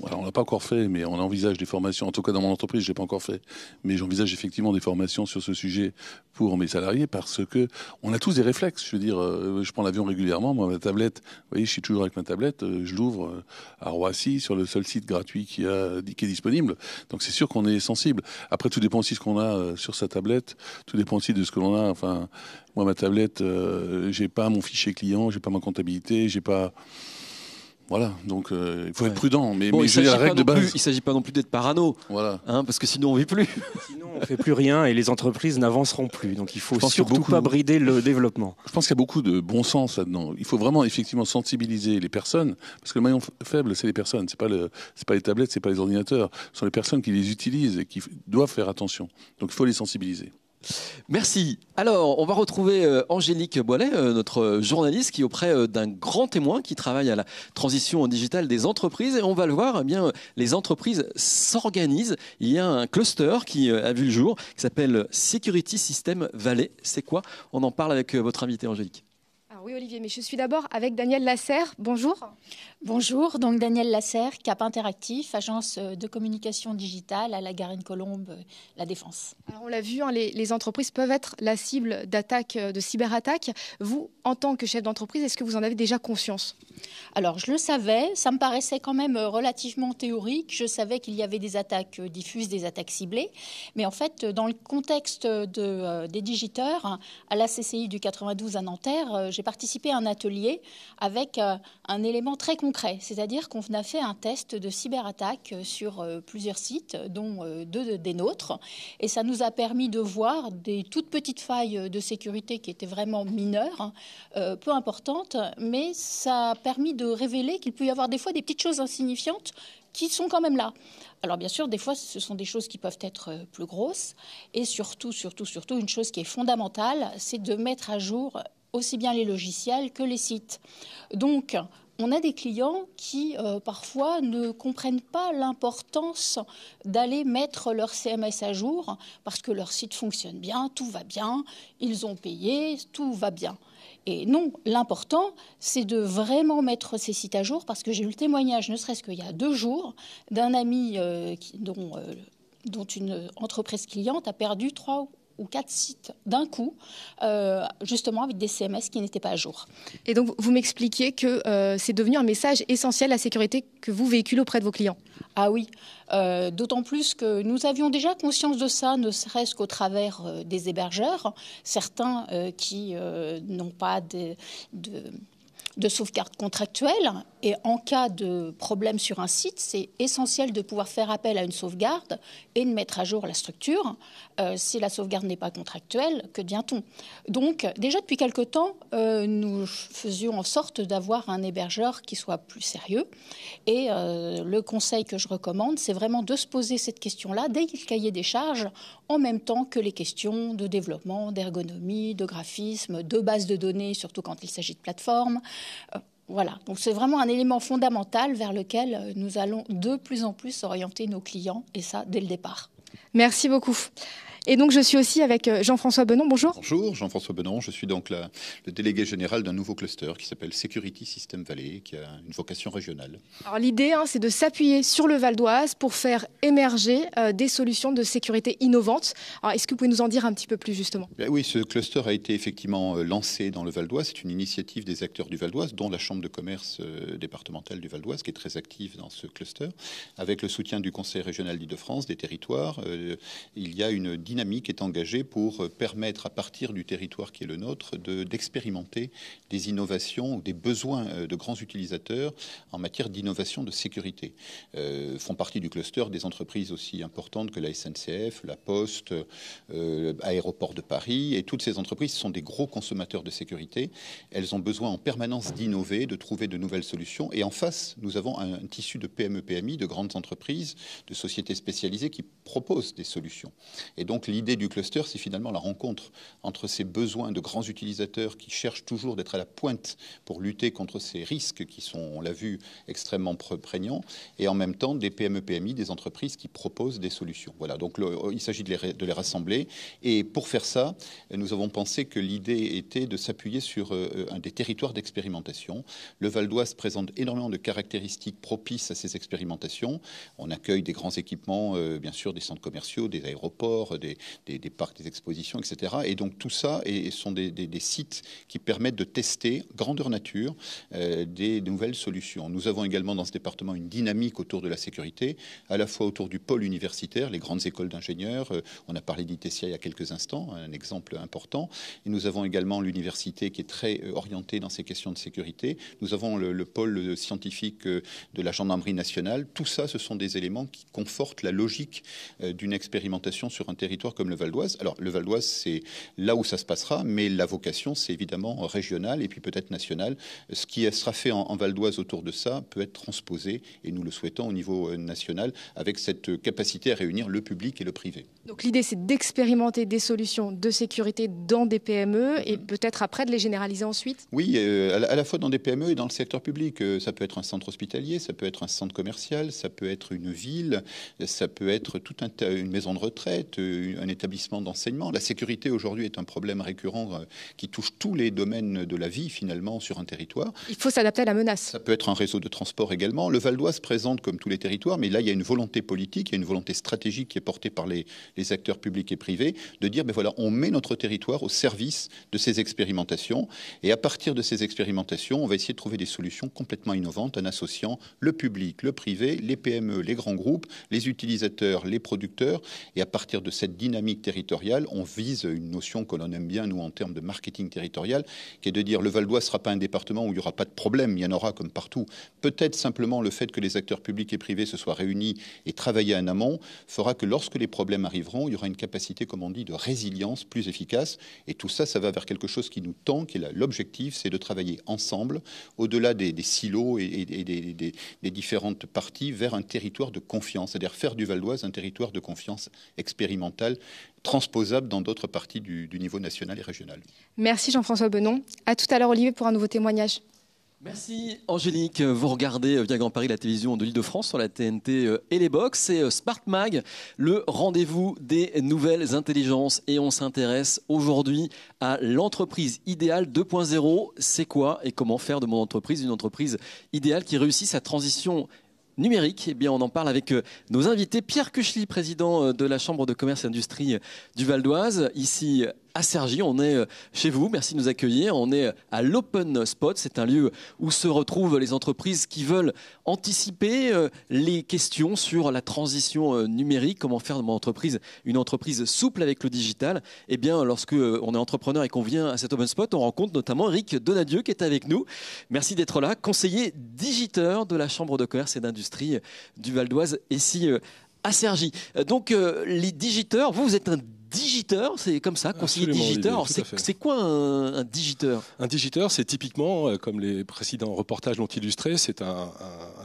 alors on l'a pas encore fait, mais on envisage des formations. En tout cas, dans mon entreprise, je l'ai pas encore fait, mais j'envisage effectivement des formations sur ce sujet pour mes salariés parce que on a tous des réflexes. Je veux dire, euh, je prends l'avion régulièrement, moi ma tablette, vous voyez, je suis toujours avec ma tablette, euh, je l'ouvre euh, à Roissy sur le seul site gratuit qui, a, est disponible. Donc c'est sûr qu'on est sensible. Après, tout dépend aussi de ce qu'on a sur sa tablette, tout dépend aussi de ce que l'on a. Enfin, moi ma tablette, j'ai pas mon fichier client, j'ai pas ma comptabilité, j'ai pas voilà, donc euh, il faut être prudent. Mais, base. il ne s'agit pas non plus d'être parano, hein, parce que sinon on ne vit plus. Sinon on ne fait plus rien et les entreprises n'avanceront plus. Donc il faut surtout beaucoup... pas brider le développement. Je pense qu'il y a beaucoup de bon sens là-dedans. Il faut vraiment effectivement sensibiliser les personnes, parce que le maillon faible, c'est les personnes, Ce pas le, pas les tablettes, ce c'est pas les ordinateurs, ce sont les personnes qui les utilisent et qui doivent faire attention. Donc il faut les sensibiliser. Merci. Alors, on va retrouver euh, Angélique Boilet, euh, notre journaliste qui est auprès euh, d'un grand témoin qui travaille à la transition digitale des entreprises. Et on va le voir, eh bien, les entreprises s'organisent. Il y a un cluster qui a vu le jour, qui s'appelle Security System Valley. C'est quoi On en parle avec votre invité Angélique. Ah oui, Olivier, mais je suis d'abord avec Daniel Lasserre. Bonjour. Bonjour, donc Daniel Lasserre, Cap Interactif, agence euh, de communication digitale à la Garine colombe euh, La Défense. on l'a vu, hein, les, entreprises peuvent être la cible d'attaques, euh, de cyberattaques. Vous, en tant que chef d'entreprise, est-ce que vous en avez déjà conscience Alors je le savais, ça me paraissait quand même relativement théorique. Je savais qu'il y avait des attaques diffuses, des attaques ciblées. Mais en fait, dans le contexte des digiteurs, à la CCI du 92 à Nanterre, j'ai participé à un atelier avec un élément très c'est-à-dire qu'on a fait un test de cyberattaque euh, sur euh, plusieurs sites, euh, dont deux des nôtres, et ça nous a permis de voir des toutes petites failles de sécurité qui étaient vraiment mineures, hein, peu importantes, mais ça a permis de révéler qu'il peut y avoir des fois des petites choses insignifiantes qui sont quand même là. Alors bien sûr, des fois, ce sont des choses qui peuvent être plus grosses. Et surtout, surtout, surtout, une chose qui est fondamentale, c'est de mettre à jour aussi bien les logiciels que les sites. Donc, on a des clients qui euh, parfois ne comprennent pas l'importance d'aller mettre leur CMS à jour parce que leur site fonctionne bien, tout va bien, ils ont payé, tout va bien. Et non, l'important, c'est de vraiment mettre ces sites à jour parce que j'ai eu le témoignage, ne serait-ce qu'il y a deux jours, d'un ami euh, euh, dont, une entreprise cliente a perdu trois ou ou quatre sites d'un coup, euh, justement avec des CMS qui n'étaient pas à jour. Et donc, vous m'expliquiez que euh, c'est devenu un message essentiel à la sécurité que vous véhiculez auprès de vos clients. Ah oui, euh, d'autant plus que nous avions déjà conscience de ça, ne serait-ce qu'au travers des hébergeurs, certains qui n'ont pas de sauvegarde contractuelle et en cas de problème sur un site, c'est essentiel de pouvoir faire appel à une sauvegarde et de mettre à jour la structure. Euh, si la sauvegarde n'est pas contractuelle, que devient-on Donc, déjà depuis quelque temps, euh, nous faisions en sorte d'avoir un hébergeur qui soit plus sérieux. Et euh, le conseil que je recommande, c'est vraiment de se poser cette question-là dès qu'il cahier des charges, en même temps que les questions de développement, d'ergonomie, de graphisme, de base de données, surtout quand il s'agit de plateformes. Voilà, donc c'est vraiment un élément fondamental vers lequel euh, nous allons de plus en plus orienter nos clients, et ça dès le départ. Merci beaucoup. Et donc je suis aussi avec euh, Jean-François Benon. Bonjour. Bonjour, Jean-François Benon. Je suis donc le délégué général d'un nouveau cluster qui s'appelle Security System Valley, qui a une vocation régionale. Alors l'idée, hein, c'est de s'appuyer sur le Val d'Oise pour faire émerger euh, des solutions de sécurité innovantes. Alors est-ce que vous pouvez nous en dire un petit peu plus justement eh Oui, ce cluster a été effectivement euh, lancé dans le Val d'Oise. C'est une initiative des acteurs du Val d'Oise, dont la Chambre de commerce départementale du Val d'Oise, qui est très active dans ce cluster, avec le soutien du Conseil régional d'Île-de-France, des territoires. il y a une dynamique est engagée pour euh, permettre, à partir du territoire qui est le nôtre, d'expérimenter des innovations des besoins euh, de grands utilisateurs en matière d'innovation de sécurité. Euh, font partie du cluster des entreprises aussi importantes que la SNCF, la Poste, euh, Aéroport de Paris. Et toutes ces entreprises sont des gros consommateurs de sécurité. Elles ont besoin en permanence d'innover, de trouver de nouvelles solutions. Et en face, nous avons un, un tissu de PME-PMI, de grandes entreprises, de sociétés spécialisées qui proposent des solutions. Et donc, donc l'idée du cluster, c'est finalement la rencontre entre ces besoins de grands utilisateurs qui cherchent toujours d'être à la pointe pour lutter contre ces risques qui sont, on l'a vu, extrêmement prégnants, et en même temps des PME-PMI, des entreprises qui proposent des solutions. Voilà, donc euh, il s'agit de les, rassembler. Et pour faire ça, nous avons pensé que l'idée était de s'appuyer sur euh, euh, un des territoires d'expérimentation. Le Val d'Oise présente énormément de caractéristiques propices à ces expérimentations. On accueille des grands équipements, bien sûr, des centres commerciaux, des aéroports, des des, parcs, des expositions, etc. Et donc tout ça et, sont des, sites qui permettent de tester grandeur nature euh, des nouvelles solutions. Nous avons également dans ce département une dynamique autour de la sécurité, à la fois autour du pôle universitaire, les grandes écoles d'ingénieurs. Euh, on a parlé d'ITCIA il y a quelques instants, un exemple important. Et nous avons également l'université qui est très euh, orientée dans ces questions de sécurité. Nous avons le pôle scientifique de la gendarmerie nationale. Tout ça, ce sont des éléments qui confortent la logique d'une expérimentation sur un territoire comme le Val d'Oise. Alors, le Val d'Oise, c'est là où ça se passera, mais la vocation, c'est évidemment régionale et puis peut-être nationale. Ce qui sera fait en, Val d'Oise autour de ça peut être transposé, et nous le souhaitons au niveau euh, national, avec cette euh, capacité à réunir le public et le privé. Donc, l'idée, c'est d'expérimenter des solutions de sécurité dans des PME et mm-hmm. peut-être après de les généraliser ensuite Oui, euh, à, la, fois dans des PME et dans le secteur public. ça peut être un centre hospitalier, ça peut être un centre commercial, ça peut être une ville, ça peut être toute une maison de retraite, une un établissement d'enseignement. La sécurité aujourd'hui est un problème récurrent euh, qui touche tous les domaines de la vie finalement sur un territoire. Il faut s'adapter à la menace. Ça peut être un réseau de transport également. Le Val d'Oise présente comme tous les territoires, mais là il y a une volonté politique, il y a une volonté stratégique qui est portée par les, acteurs publics et privés de dire ben voilà, on met notre territoire au service de ces expérimentations et à partir de ces expérimentations, on va essayer de trouver des solutions complètement innovantes en associant le public, le privé, les PME, les grands groupes, les utilisateurs, les producteurs et à partir de cette dynamique territoriale, on vise une notion que l'on aime bien, nous, en termes de marketing territorial, qui est de dire le Val d'Oise ne sera pas un département où il n'y aura pas de problème, il y en aura comme partout. Peut-être simplement le fait que les acteurs publics et privés se soient réunis et travaillés en amont fera que lorsque les problèmes arriveront, il y aura une capacité, comme on dit, de résilience plus efficace. Et tout ça, ça va vers quelque chose qui nous tend, qui est l'objectif, c'est de travailler ensemble, au-delà des, silos et, des, des différentes parties, vers un territoire de confiance, c'est-à-dire faire du Val d'Oise un territoire de confiance expérimental transposable dans d'autres parties du, niveau national et régional. Merci Jean-François Benon. A tout à l'heure Olivier pour un nouveau témoignage. Merci Angélique, vous regardez euh, Via Grand Paris, la télévision de l'Île-de-France sur la TNT euh, et les box et euh, Smart Mag, le rendez-vous des nouvelles intelligences et on s'intéresse aujourd'hui à l'entreprise idéale 2.0. C'est quoi et comment faire de mon entreprise une entreprise idéale qui réussit sa transition numérique, eh bien, on en parle avec euh, nos invités. Pierre Cuchely, président euh, de la Chambre de commerce et industrie euh, du Val d'Oise, ici à Sergi. On est euh, chez vous, merci de nous accueillir. On est euh, à l'Open Spot, c'est un lieu où se retrouvent les entreprises qui veulent anticiper euh, les questions sur la transition numérique, comment faire de mon entreprise une entreprise souple avec le digital. Eh bien, lorsque on est entrepreneur et qu'on vient à cet Open Spot, on rencontre notamment Eric Donadieu qui est avec nous. Merci d'être là, conseiller digiteur de la Chambre de commerce et d'industrie du Val d'Oise, ici à Sergi. Donc, les digiteurs, vous, vous êtes un digiteur, c'est comme ça, conseiller digiteur. C'est quoi un, digiteur Un digiteur, c'est typiquement, euh, comme les précédents reportages l'ont illustré, c'est un,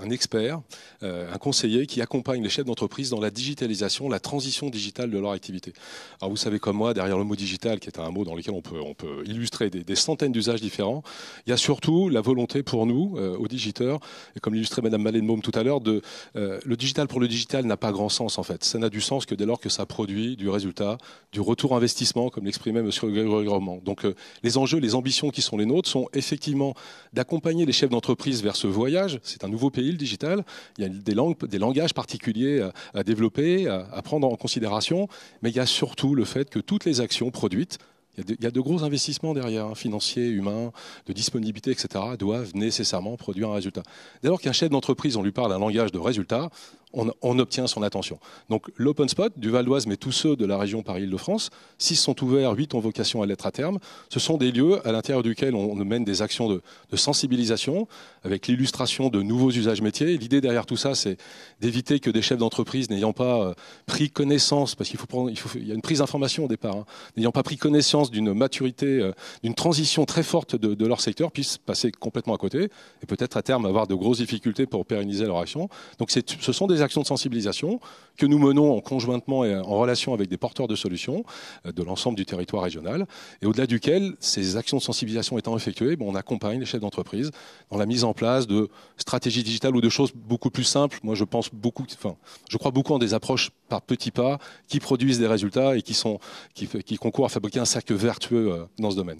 expert, euh, un conseiller qui accompagne les chefs d'entreprise dans la digitalisation, la transition digitale de leur activité. Alors vous savez comme moi, derrière le mot digital, qui est un mot dans lequel on peut, on peut illustrer des, centaines d'usages différents, il y a surtout la volonté pour nous, au euh, aux digiteurs, et comme l'illustrait Madame Malenbaum tout à l'heure, le digital pour le digital n'a pas grand sens en fait. Ça n'a du sens que dès lors que ça produit du résultat du retour investissement, comme l'exprimait M. Grégoire Donc euh, les enjeux, les ambitions qui sont les nôtres sont effectivement d'accompagner les chefs d'entreprise vers ce voyage. C'est un nouveau pays, le digital. Il y a des, des langages particuliers à, développer, à, prendre en considération. Mais il y a surtout le fait que toutes les actions produites il y, a de, gros investissements derrière, hein, financiers, humains, de disponibilité, etc., doivent nécessairement produire un résultat. Dès lors qu'un chef d'entreprise, on lui parle d'un langage de résultat, on, obtient son attention. Donc l'open spot du Val d'Oise, mais tous ceux de la région Paris-Île-de-France, six sont ouverts, huit ont vocation à l'être à terme. Ce sont des lieux à l'intérieur duquel on, mène des actions de, sensibilisation, avec l'illustration de nouveaux usages métiers. L'idée derrière tout ça, c'est d'éviter que des chefs d'entreprise n'ayant pas euh, pris connaissance, parce qu'il faut il, faut, y a une prise d'information au départ, hein, n'ayant pas pris connaissance d'une maturité, euh, d'une transition très forte de, de leur secteur, puissent passer complètement à côté et peut-être à terme avoir de grosses difficultés pour pérenniser leur action. Donc ce sont des actions de sensibilisation que nous menons en conjointement et en relation avec des porteurs de solutions euh, de l'ensemble du territoire régional, et au-delà duquel, ces actions de sensibilisation étant effectuées, on accompagne les chefs d'entreprise dans la mise en place de stratégies digitales ou de choses beaucoup plus simples. Moi, je pense beaucoup, enfin, je crois beaucoup en des approches par petits pas qui produisent des résultats et qui, sont, qui, qui concourent à fabriquer un cercle vertueux euh, dans ce domaine.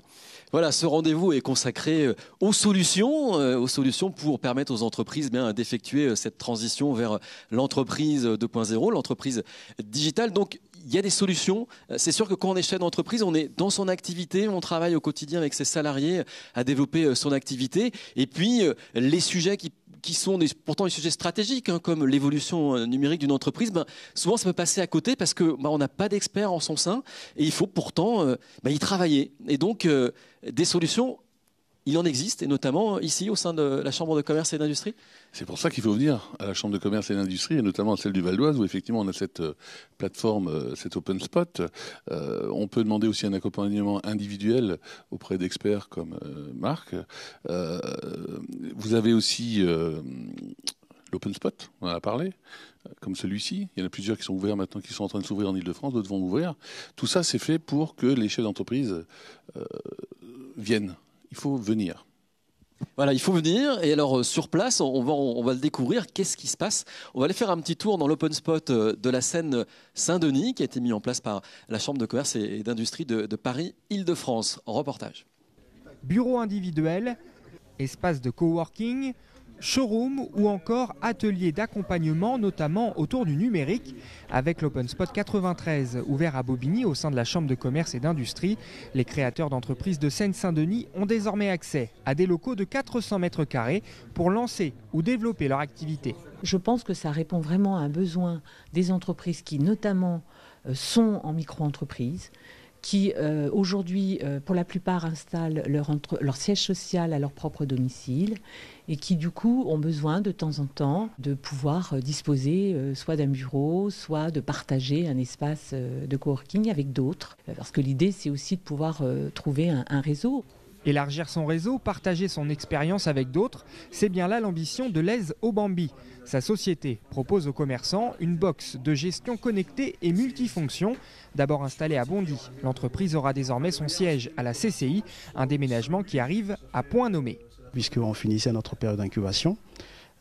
Voilà, ce rendez-vous est consacré euh, aux solutions, euh, aux solutions pour permettre aux entreprises eh bien d'effectuer euh, cette transition vers l'entreprise 2.0, l'entreprise digitale. Donc il y a des solutions. C'est sûr que quand on est chef d'entreprise, on est dans son activité, on travaille au quotidien avec ses salariés à développer son activité. Et puis, les sujets qui qui sont pourtant des sujets stratégiques, hein, comme l'évolution euh, numérique d'une entreprise, ben, souvent ça peut passer à côté parce qu'on ben, n'a pas d'experts en son sein et il faut pourtant euh, ben, y travailler. Et donc euh, des solutions il en existe, et notamment ici au sein de la Chambre de commerce et d'industrie C'est pour ça qu'il faut venir à la Chambre de commerce et d'industrie, et notamment à celle du Val d'Oise, où effectivement on a cette euh, plateforme, euh, cet open spot. Euh, on peut demander aussi un accompagnement individuel auprès d'experts comme Marc. vous avez aussi l'open spot, on en a parlé, comme celui-ci. Il y en a plusieurs qui sont ouverts maintenant, qui sont en train de s'ouvrir en Ile-de-France, d'autres vont ouvrir. Tout ça, c'est fait pour que les chefs d'entreprise viennent il faut venir. Voilà, il faut venir. Et alors, euh, sur place, on va, le découvrir. Qu'est-ce qui se passe On va aller faire un petit tour dans l'open spot euh, de la scène Saint-Denis, qui a été mis en place par la Chambre de commerce et d'industrie de, Paris-Île-de-France. reportage. Bureau individuel, espace de coworking, showroom ou encore ateliers d'accompagnement, notamment autour du numérique. Avec l'Open Spot 93, ouvert à Bobigny au sein de la Chambre de commerce et d'industrie, les créateurs d'entreprises de Seine-Saint-Denis ont désormais accès à des locaux de 400 mètres carrés pour lancer ou développer leur activité. Je pense que ça répond vraiment à un besoin des entreprises qui, notamment, euh, sont en micro-entreprise qui euh, aujourd'hui, euh, pour la plupart, installent leur, leur, siège social à leur propre domicile et qui du coup ont besoin de temps en temps de pouvoir euh, disposer soit d'un bureau, soit de partager un espace de coworking avec d'autres. Parce que l'idée, c'est aussi de pouvoir trouver un, un réseau. Élargir son réseau, partager son expérience avec d'autres, c'est bien là l'ambition de l'Aise Obambi. Sa société propose aux commerçants une box de gestion connectée et multifonction. D'abord installée à Bondy, l'entreprise aura désormais son siège à la CCI, un déménagement qui arrive à point nommé. Puisqu'on finissait notre période d'incubation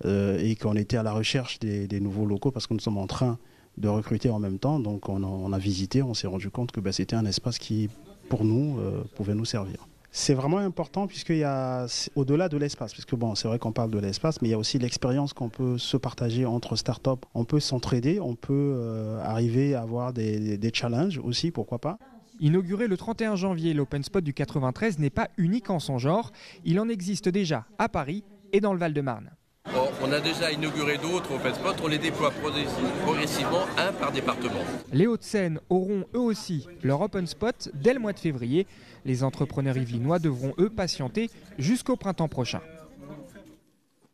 euh, et qu'on était à la recherche des, nouveaux locaux parce que nous sommes en train de recruter en même temps, donc on a, visité, on s'est rendu compte que ben, c'était un espace qui, pour nous, euh, pouvait nous servir c'est vraiment important puisqu'il y a au-delà de l'espace, puisque bon, c'est vrai qu'on parle de l'espace, mais il y a aussi l'expérience qu'on peut se partager entre startups. On peut s'entraider, on peut euh, arriver à avoir des, des challenges aussi, pourquoi pas. Inauguré le 31 janvier, l'Open Spot du 93 n'est pas unique en son genre. Il en existe déjà à Paris et dans le Val-de-Marne. Oh, on a déjà inauguré d'autres open spots, on les déploie progressivement un par département. Les Hauts-de-Seine auront eux aussi leur open spot dès le mois de février. Les entrepreneurs Yvinois devront, eux, patienter jusqu'au printemps prochain.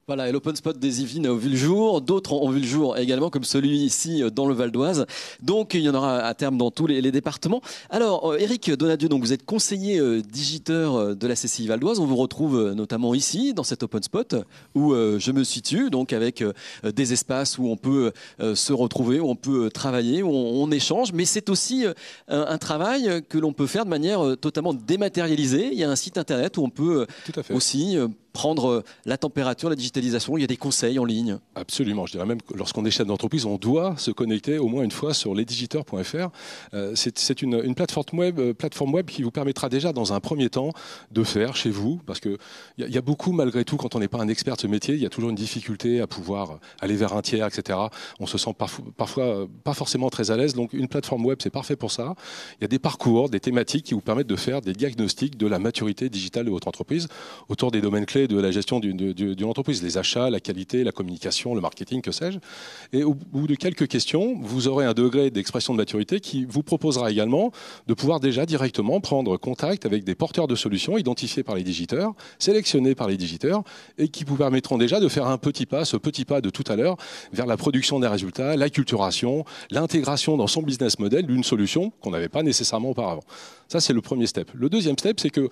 Voilà, et l'open spot des Yvines a vu le jour. D'autres ont vu le jour également, comme celui ici euh, dans le Val d'Oise. Donc, il y en aura à terme dans tous les, départements. Alors, Eric euh, Donadieu, donc vous êtes conseiller euh, digiteur de la CCI Val d'Oise. On vous retrouve notamment ici, dans cet open spot où je me situe, donc avec des espaces où on peut se retrouver, où on peut travailler, où on, échange. Mais c'est aussi un, travail que l'on peut faire de manière totalement dématérialisée. Il y a un site internet où on peut aussi prendre euh, la température, la digitalisation. Il y a des conseils en ligne. Absolument. Je dirais même que lorsqu'on est chef d'entreprise, on doit se connecter au moins une fois sur lesdigiteurs.fr. Euh, c'est une, euh, plateforme, web, qui vous permettra déjà, dans un premier temps, de faire chez vous. Parce qu'il y, a, y a beaucoup, malgré tout, quand on n'est pas un expert de ce métier, il y a toujours une difficulté à pouvoir aller vers un tiers, etc. On se sent parfois pas forcément très à l'aise. Donc, une plateforme web, c'est parfait pour ça. Il y a des parcours, des thématiques qui vous permettent de faire des diagnostics de la maturité digitale de votre entreprise autour des domaines clés de la gestion d'une entreprise, les achats, la qualité, la communication, le marketing, que sais-je. Et au bout de quelques questions, vous aurez un degré d'expression de maturité qui vous proposera également de pouvoir déjà directement prendre contact avec des porteurs de solutions identifiés par les digiteurs, sélectionnés par les digiteurs, et qui vous permettront déjà de faire un petit pas, ce petit pas de tout à l'heure, vers la production des résultats, culturation, l'intégration dans son business model d'une solution qu'on n'avait pas nécessairement auparavant. Ça, c'est le premier step. Le deuxième step, c'est que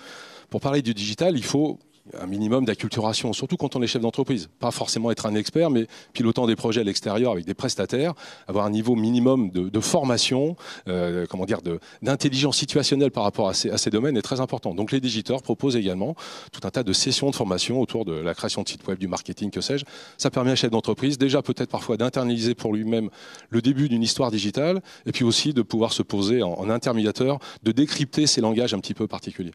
pour parler du digital, il faut, un minimum d'acculturation, surtout quand on est chef d'entreprise. Pas forcément être un expert, mais pilotant des projets à l'extérieur avec des prestataires, avoir un niveau minimum de, formation, euh, comment dire, d'intelligence situationnelle par rapport à ces, domaines est très important. Donc les digiteurs proposent également tout un tas de sessions de formation autour de la création de sites web, du marketing, que sais-je. Ça permet à un chef d'entreprise déjà peut-être parfois d'internaliser pour lui-même le début d'une histoire digitale, et puis aussi de pouvoir se poser en, en intermédiateur, de décrypter ces langages un petit peu particuliers.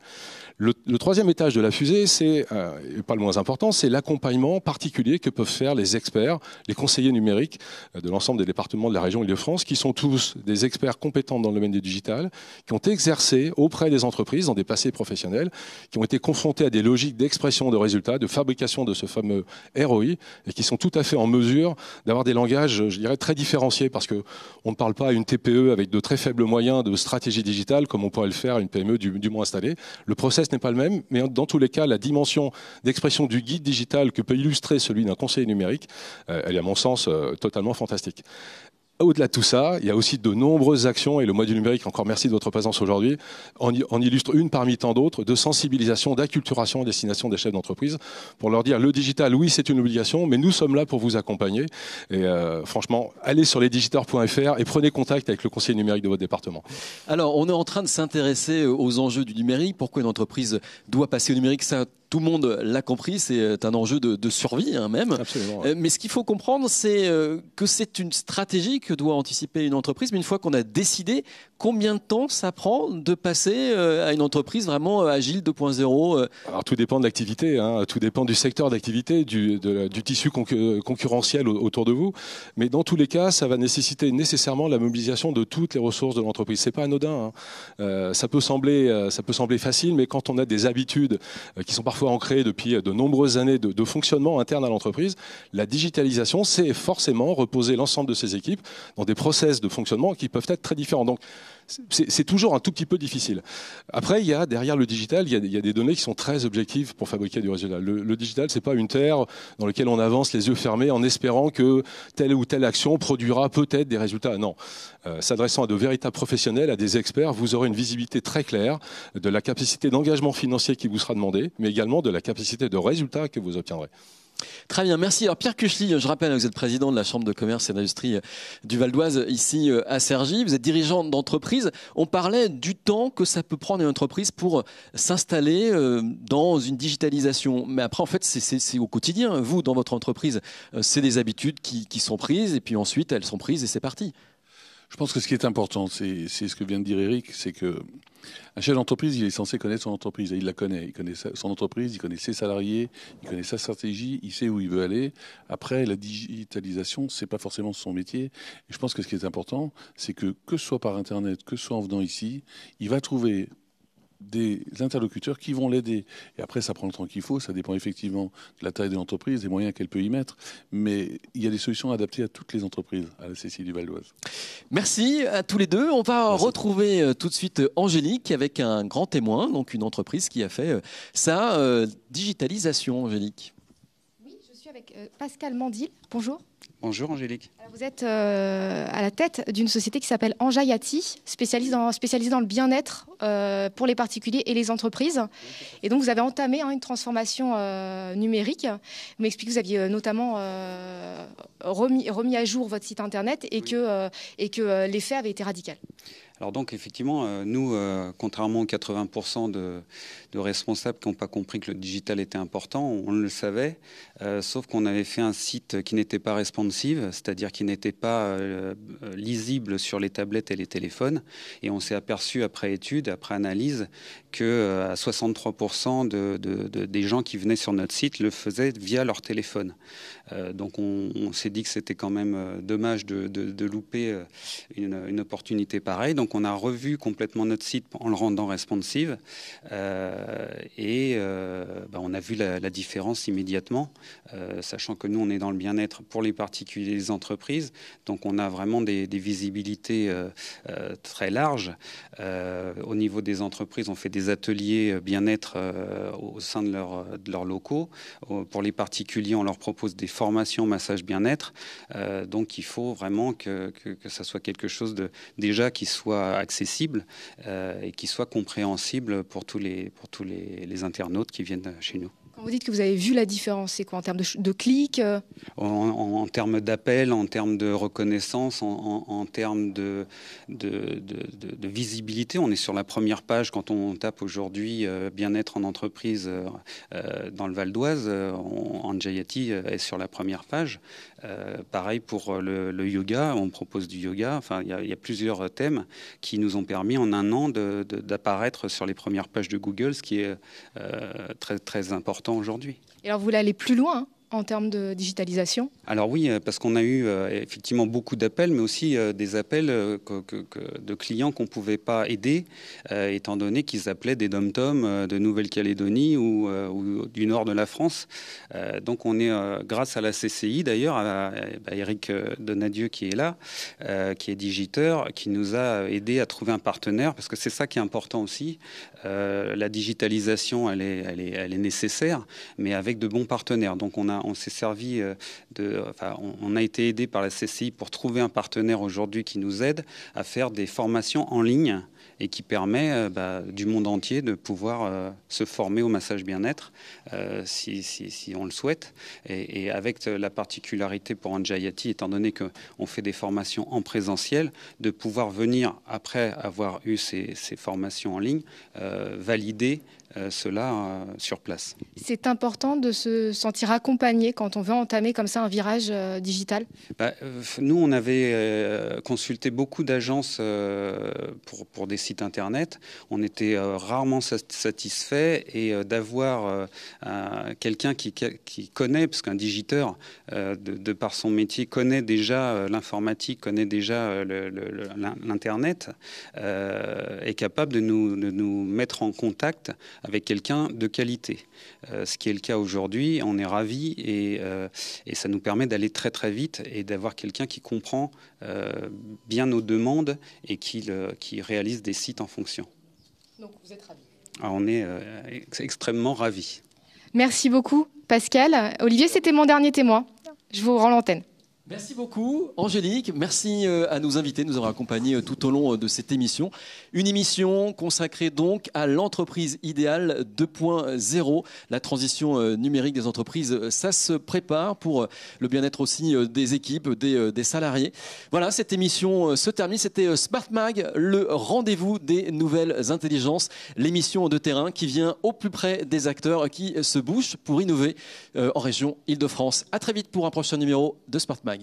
Le, troisième étage de la fusée, c'est euh, pas le moins important, c'est l'accompagnement particulier que peuvent faire les experts, les conseillers numériques euh, de l'ensemble des départements de la région Île-de-France, qui sont tous des experts compétents dans le domaine du digital, qui ont exercé auprès des entreprises dans des passés professionnels, qui ont été confrontés à des logiques d'expression de résultats, de fabrication de ce fameux ROI, et qui sont tout à fait en mesure d'avoir des langages, je dirais, très différenciés, parce que on ne parle pas à une TPE avec de très faibles moyens de stratégie digitale comme on pourrait le faire à une PME du, moins installée. Le process n'est pas le même, mais dans tous les cas, la dimension d'expression du guide digital que peut illustrer celui d'un conseiller numérique, euh, elle est à mon sens euh, totalement fantastique au-delà de tout ça, il y a aussi de nombreuses actions, et le mois du numérique, encore merci de votre présence aujourd'hui, en, illustre une parmi tant d'autres, de sensibilisation, d'acculturation à destination des chefs d'entreprise, pour leur dire le digital, oui, c'est une obligation, mais nous sommes là pour vous accompagner. Et euh, franchement, allez sur lesdigiteurs.fr et prenez contact avec le conseiller numérique de votre département. Alors, on est en train de s'intéresser aux enjeux du numérique, pourquoi une entreprise doit passer au numérique, tout le monde l'a compris, c'est euh, un enjeu de, survie hein, même. Euh, mais ce qu'il faut comprendre, c'est euh, que c'est une stratégie que doit anticiper une entreprise. Mais une fois qu'on a décidé, combien de temps ça prend de passer à une entreprise vraiment agile 2.0 Alors tout dépend de l'activité, hein. tout dépend du secteur d'activité, du, tissu concurrentiel autour de vous. Mais dans tous les cas, ça va nécessiter nécessairement la mobilisation de toutes les ressources de l'entreprise. C'est pas anodin. Hein. ça peut sembler, ça peut sembler facile, mais quand on a des habitudes qui sont parfois en ancrée depuis de nombreuses années de, fonctionnement interne à l'entreprise, la digitalisation, c'est forcément reposer l'ensemble de ces équipes dans des process de fonctionnement qui peuvent être très différents. Donc, c'est toujours un tout petit peu difficile. Après, il y a derrière le digital, il y a, des données qui sont très objectives pour fabriquer du résultat. Le, le digital, n'est pas une terre dans laquelle on avance les yeux fermés en espérant que telle ou telle action produira peut-être des résultats. Non. Euh, s'adressant à de véritables professionnels, à des experts, vous aurez une visibilité très claire de la capacité d'engagement financier qui vous sera demandé, mais également de la capacité de résultat que vous obtiendrez. Très bien, merci. Alors Pierre Cuchely, je rappelle que vous êtes président de la Chambre de commerce et d'industrie euh, du Val d'Oise ici euh, à Sergy. Vous êtes dirigeant d'entreprise. On parlait du temps que ça peut prendre une entreprise pour euh, s'installer dans une digitalisation. Mais après, en fait, c'est au quotidien. Vous, dans votre entreprise, c'est des habitudes qui sont prises et puis ensuite, elles sont prises et c'est parti. Je pense que ce qui est important, c'est ce que vient de dire Eric, c'est que un chef d'entreprise, il est censé connaître son entreprise. Il la connaît. Il connaît son entreprise, il connaît ses salariés, il connaît sa stratégie, il sait où il veut aller. Après, la digitalisation, c'est pas forcément son métier. Et je pense que ce qui est important, c'est que, que ce soit par Internet, que ce soit en venant ici, il va trouver des interlocuteurs qui vont l'aider. Et après, ça prend le temps qu'il faut, ça dépend effectivement de la taille de l'entreprise, des moyens qu'elle peut y mettre, mais il y a des solutions adaptées à toutes les entreprises, à la Cécile du Val d'Oise. Merci à tous les deux. On va retrouver euh, tout de suite euh, Angélique avec un grand témoin, donc une entreprise qui a fait euh, sa digitalisation, Angélique avec euh, Pascal Mandil. Bonjour. Bonjour Angélique. vous êtes euh, à la tête d'une société qui s'appelle Anjayati, spécialisée dans, dans le bien-être euh, pour les particuliers et les entreprises. Et donc vous avez entamé hein, une transformation numérique. Vous m'expliquez que vous aviez notamment remis, remis, à jour votre site internet et que, et que l'effet avait été radical. Alors donc effectivement, euh, nous, euh, contrairement aux 80% de, responsables qui n'ont pas compris que le digital était important, on le savait, euh, sauf qu'on avait fait un site qui n'était pas responsive, c'est-à-dire qui n'était pas lisible sur les tablettes et les téléphones. Et on s'est aperçu après étude, après analyse, que à 63% des gens qui venaient sur notre site le faisaient via leur téléphone. donc on, s'est dit que c'était quand même dommage de, louper une, une opportunité pareille. Donc on a revu complètement notre site en le rendant responsive euh, et euh, bah, on a vu la, différence immédiatement, euh, sachant que nous on est dans le bien-être pour les particuliers et les entreprises. Donc on a vraiment des, visibilités très larges. au niveau des entreprises, on fait des ateliers bien-être au sein de, leur, leurs locaux. Pour les particuliers, on leur propose des formations massage bien-être. donc il faut vraiment que, que ça soit quelque chose de déjà qui soit accessible euh, et qui soit compréhensible pour tous les, pour tous les, internautes qui viennent chez nous. Quand vous dites que vous avez vu la différence, c'est quoi en termes de, de clics euh en, termes d'appels, en termes de reconnaissance, en, termes de, de, visibilité. On est sur la première page quand on tape aujourd'hui euh, bien-être en entreprise dans le Val d'Oise. Anjayati est sur la première page. Euh, pareil pour euh, le, yoga, on propose du yoga. Enfin, il y, a plusieurs euh, thèmes qui nous ont permis en un an d'apparaître sur les premières pages de Google, ce qui est très très important aujourd'hui. Et alors vous voulez aller plus loin hein en termes de digitalisation Alors oui, euh, parce qu'on a eu euh, effectivement beaucoup d'appels, mais aussi euh, des appels de clients qu'on ne pouvait pas aider, étant donné qu'ils appelaient des dom toms de Nouvelle-Calédonie ou, du nord de la France. donc on est, grâce à la CCI d'ailleurs, à, Eric Donadieu qui est là, qui est digiteur, qui nous a aidé à trouver un partenaire, parce que c'est ça qui est important aussi. la digitalisation, elle est, elle est, elle est nécessaire, mais avec de bons partenaires. Donc on a on s'est servi euh, de, on, a été aidé par la CCI pour trouver un partenaire aujourd'hui qui nous aide à faire des formations en ligne et qui permet euh, bah, du monde entier de pouvoir euh, se former au massage bien-être si, on le souhaite. Et, avec la particularité pour Anjayati, étant donné qu'on fait des formations en présentiel, de pouvoir venir, après avoir eu ces, formations en ligne, valider euh, cela hein, sur place. C'est important de se sentir accompagné quand on veut entamer comme ça un virage euh, digital bah, Nous, on avait euh, consulté beaucoup d'agences pour, des sites Internet. On était rarement satisfait et d'avoir quelqu'un qui, connaît, parce qu'un digiteur, de, par son métier, connaît déjà l'informatique, connaît déjà l'Internet, est capable de nous, de nous mettre en contact avec quelqu'un de qualité. Euh, ce qui est le cas aujourd'hui, on est ravi euh, et, ça nous permet d'aller très très vite et d'avoir quelqu'un qui comprend euh, bien nos demandes et qui, qui, réalise des sites en fonction. Donc vous êtes ravis. on est extrêmement ravis. Merci beaucoup Pascal. Olivier, c'était mon dernier témoin. Je vous rends l'antenne. Merci beaucoup, Angélique. Merci euh, à nos invités nous avoir accompagnés euh, tout au long euh, de cette émission. Une émission consacrée donc à l'entreprise idéale 2.0. La transition numérique des entreprises, ça se prépare pour le bien-être aussi des équipes, des, salariés. Voilà, cette émission se termine. C'était Smart Mag, le rendez-vous des nouvelles intelligences, l'émission de terrain qui vient au plus près des acteurs qui se bougent pour innover en région Île-de-France. À très vite pour un prochain numéro de Smart Mag.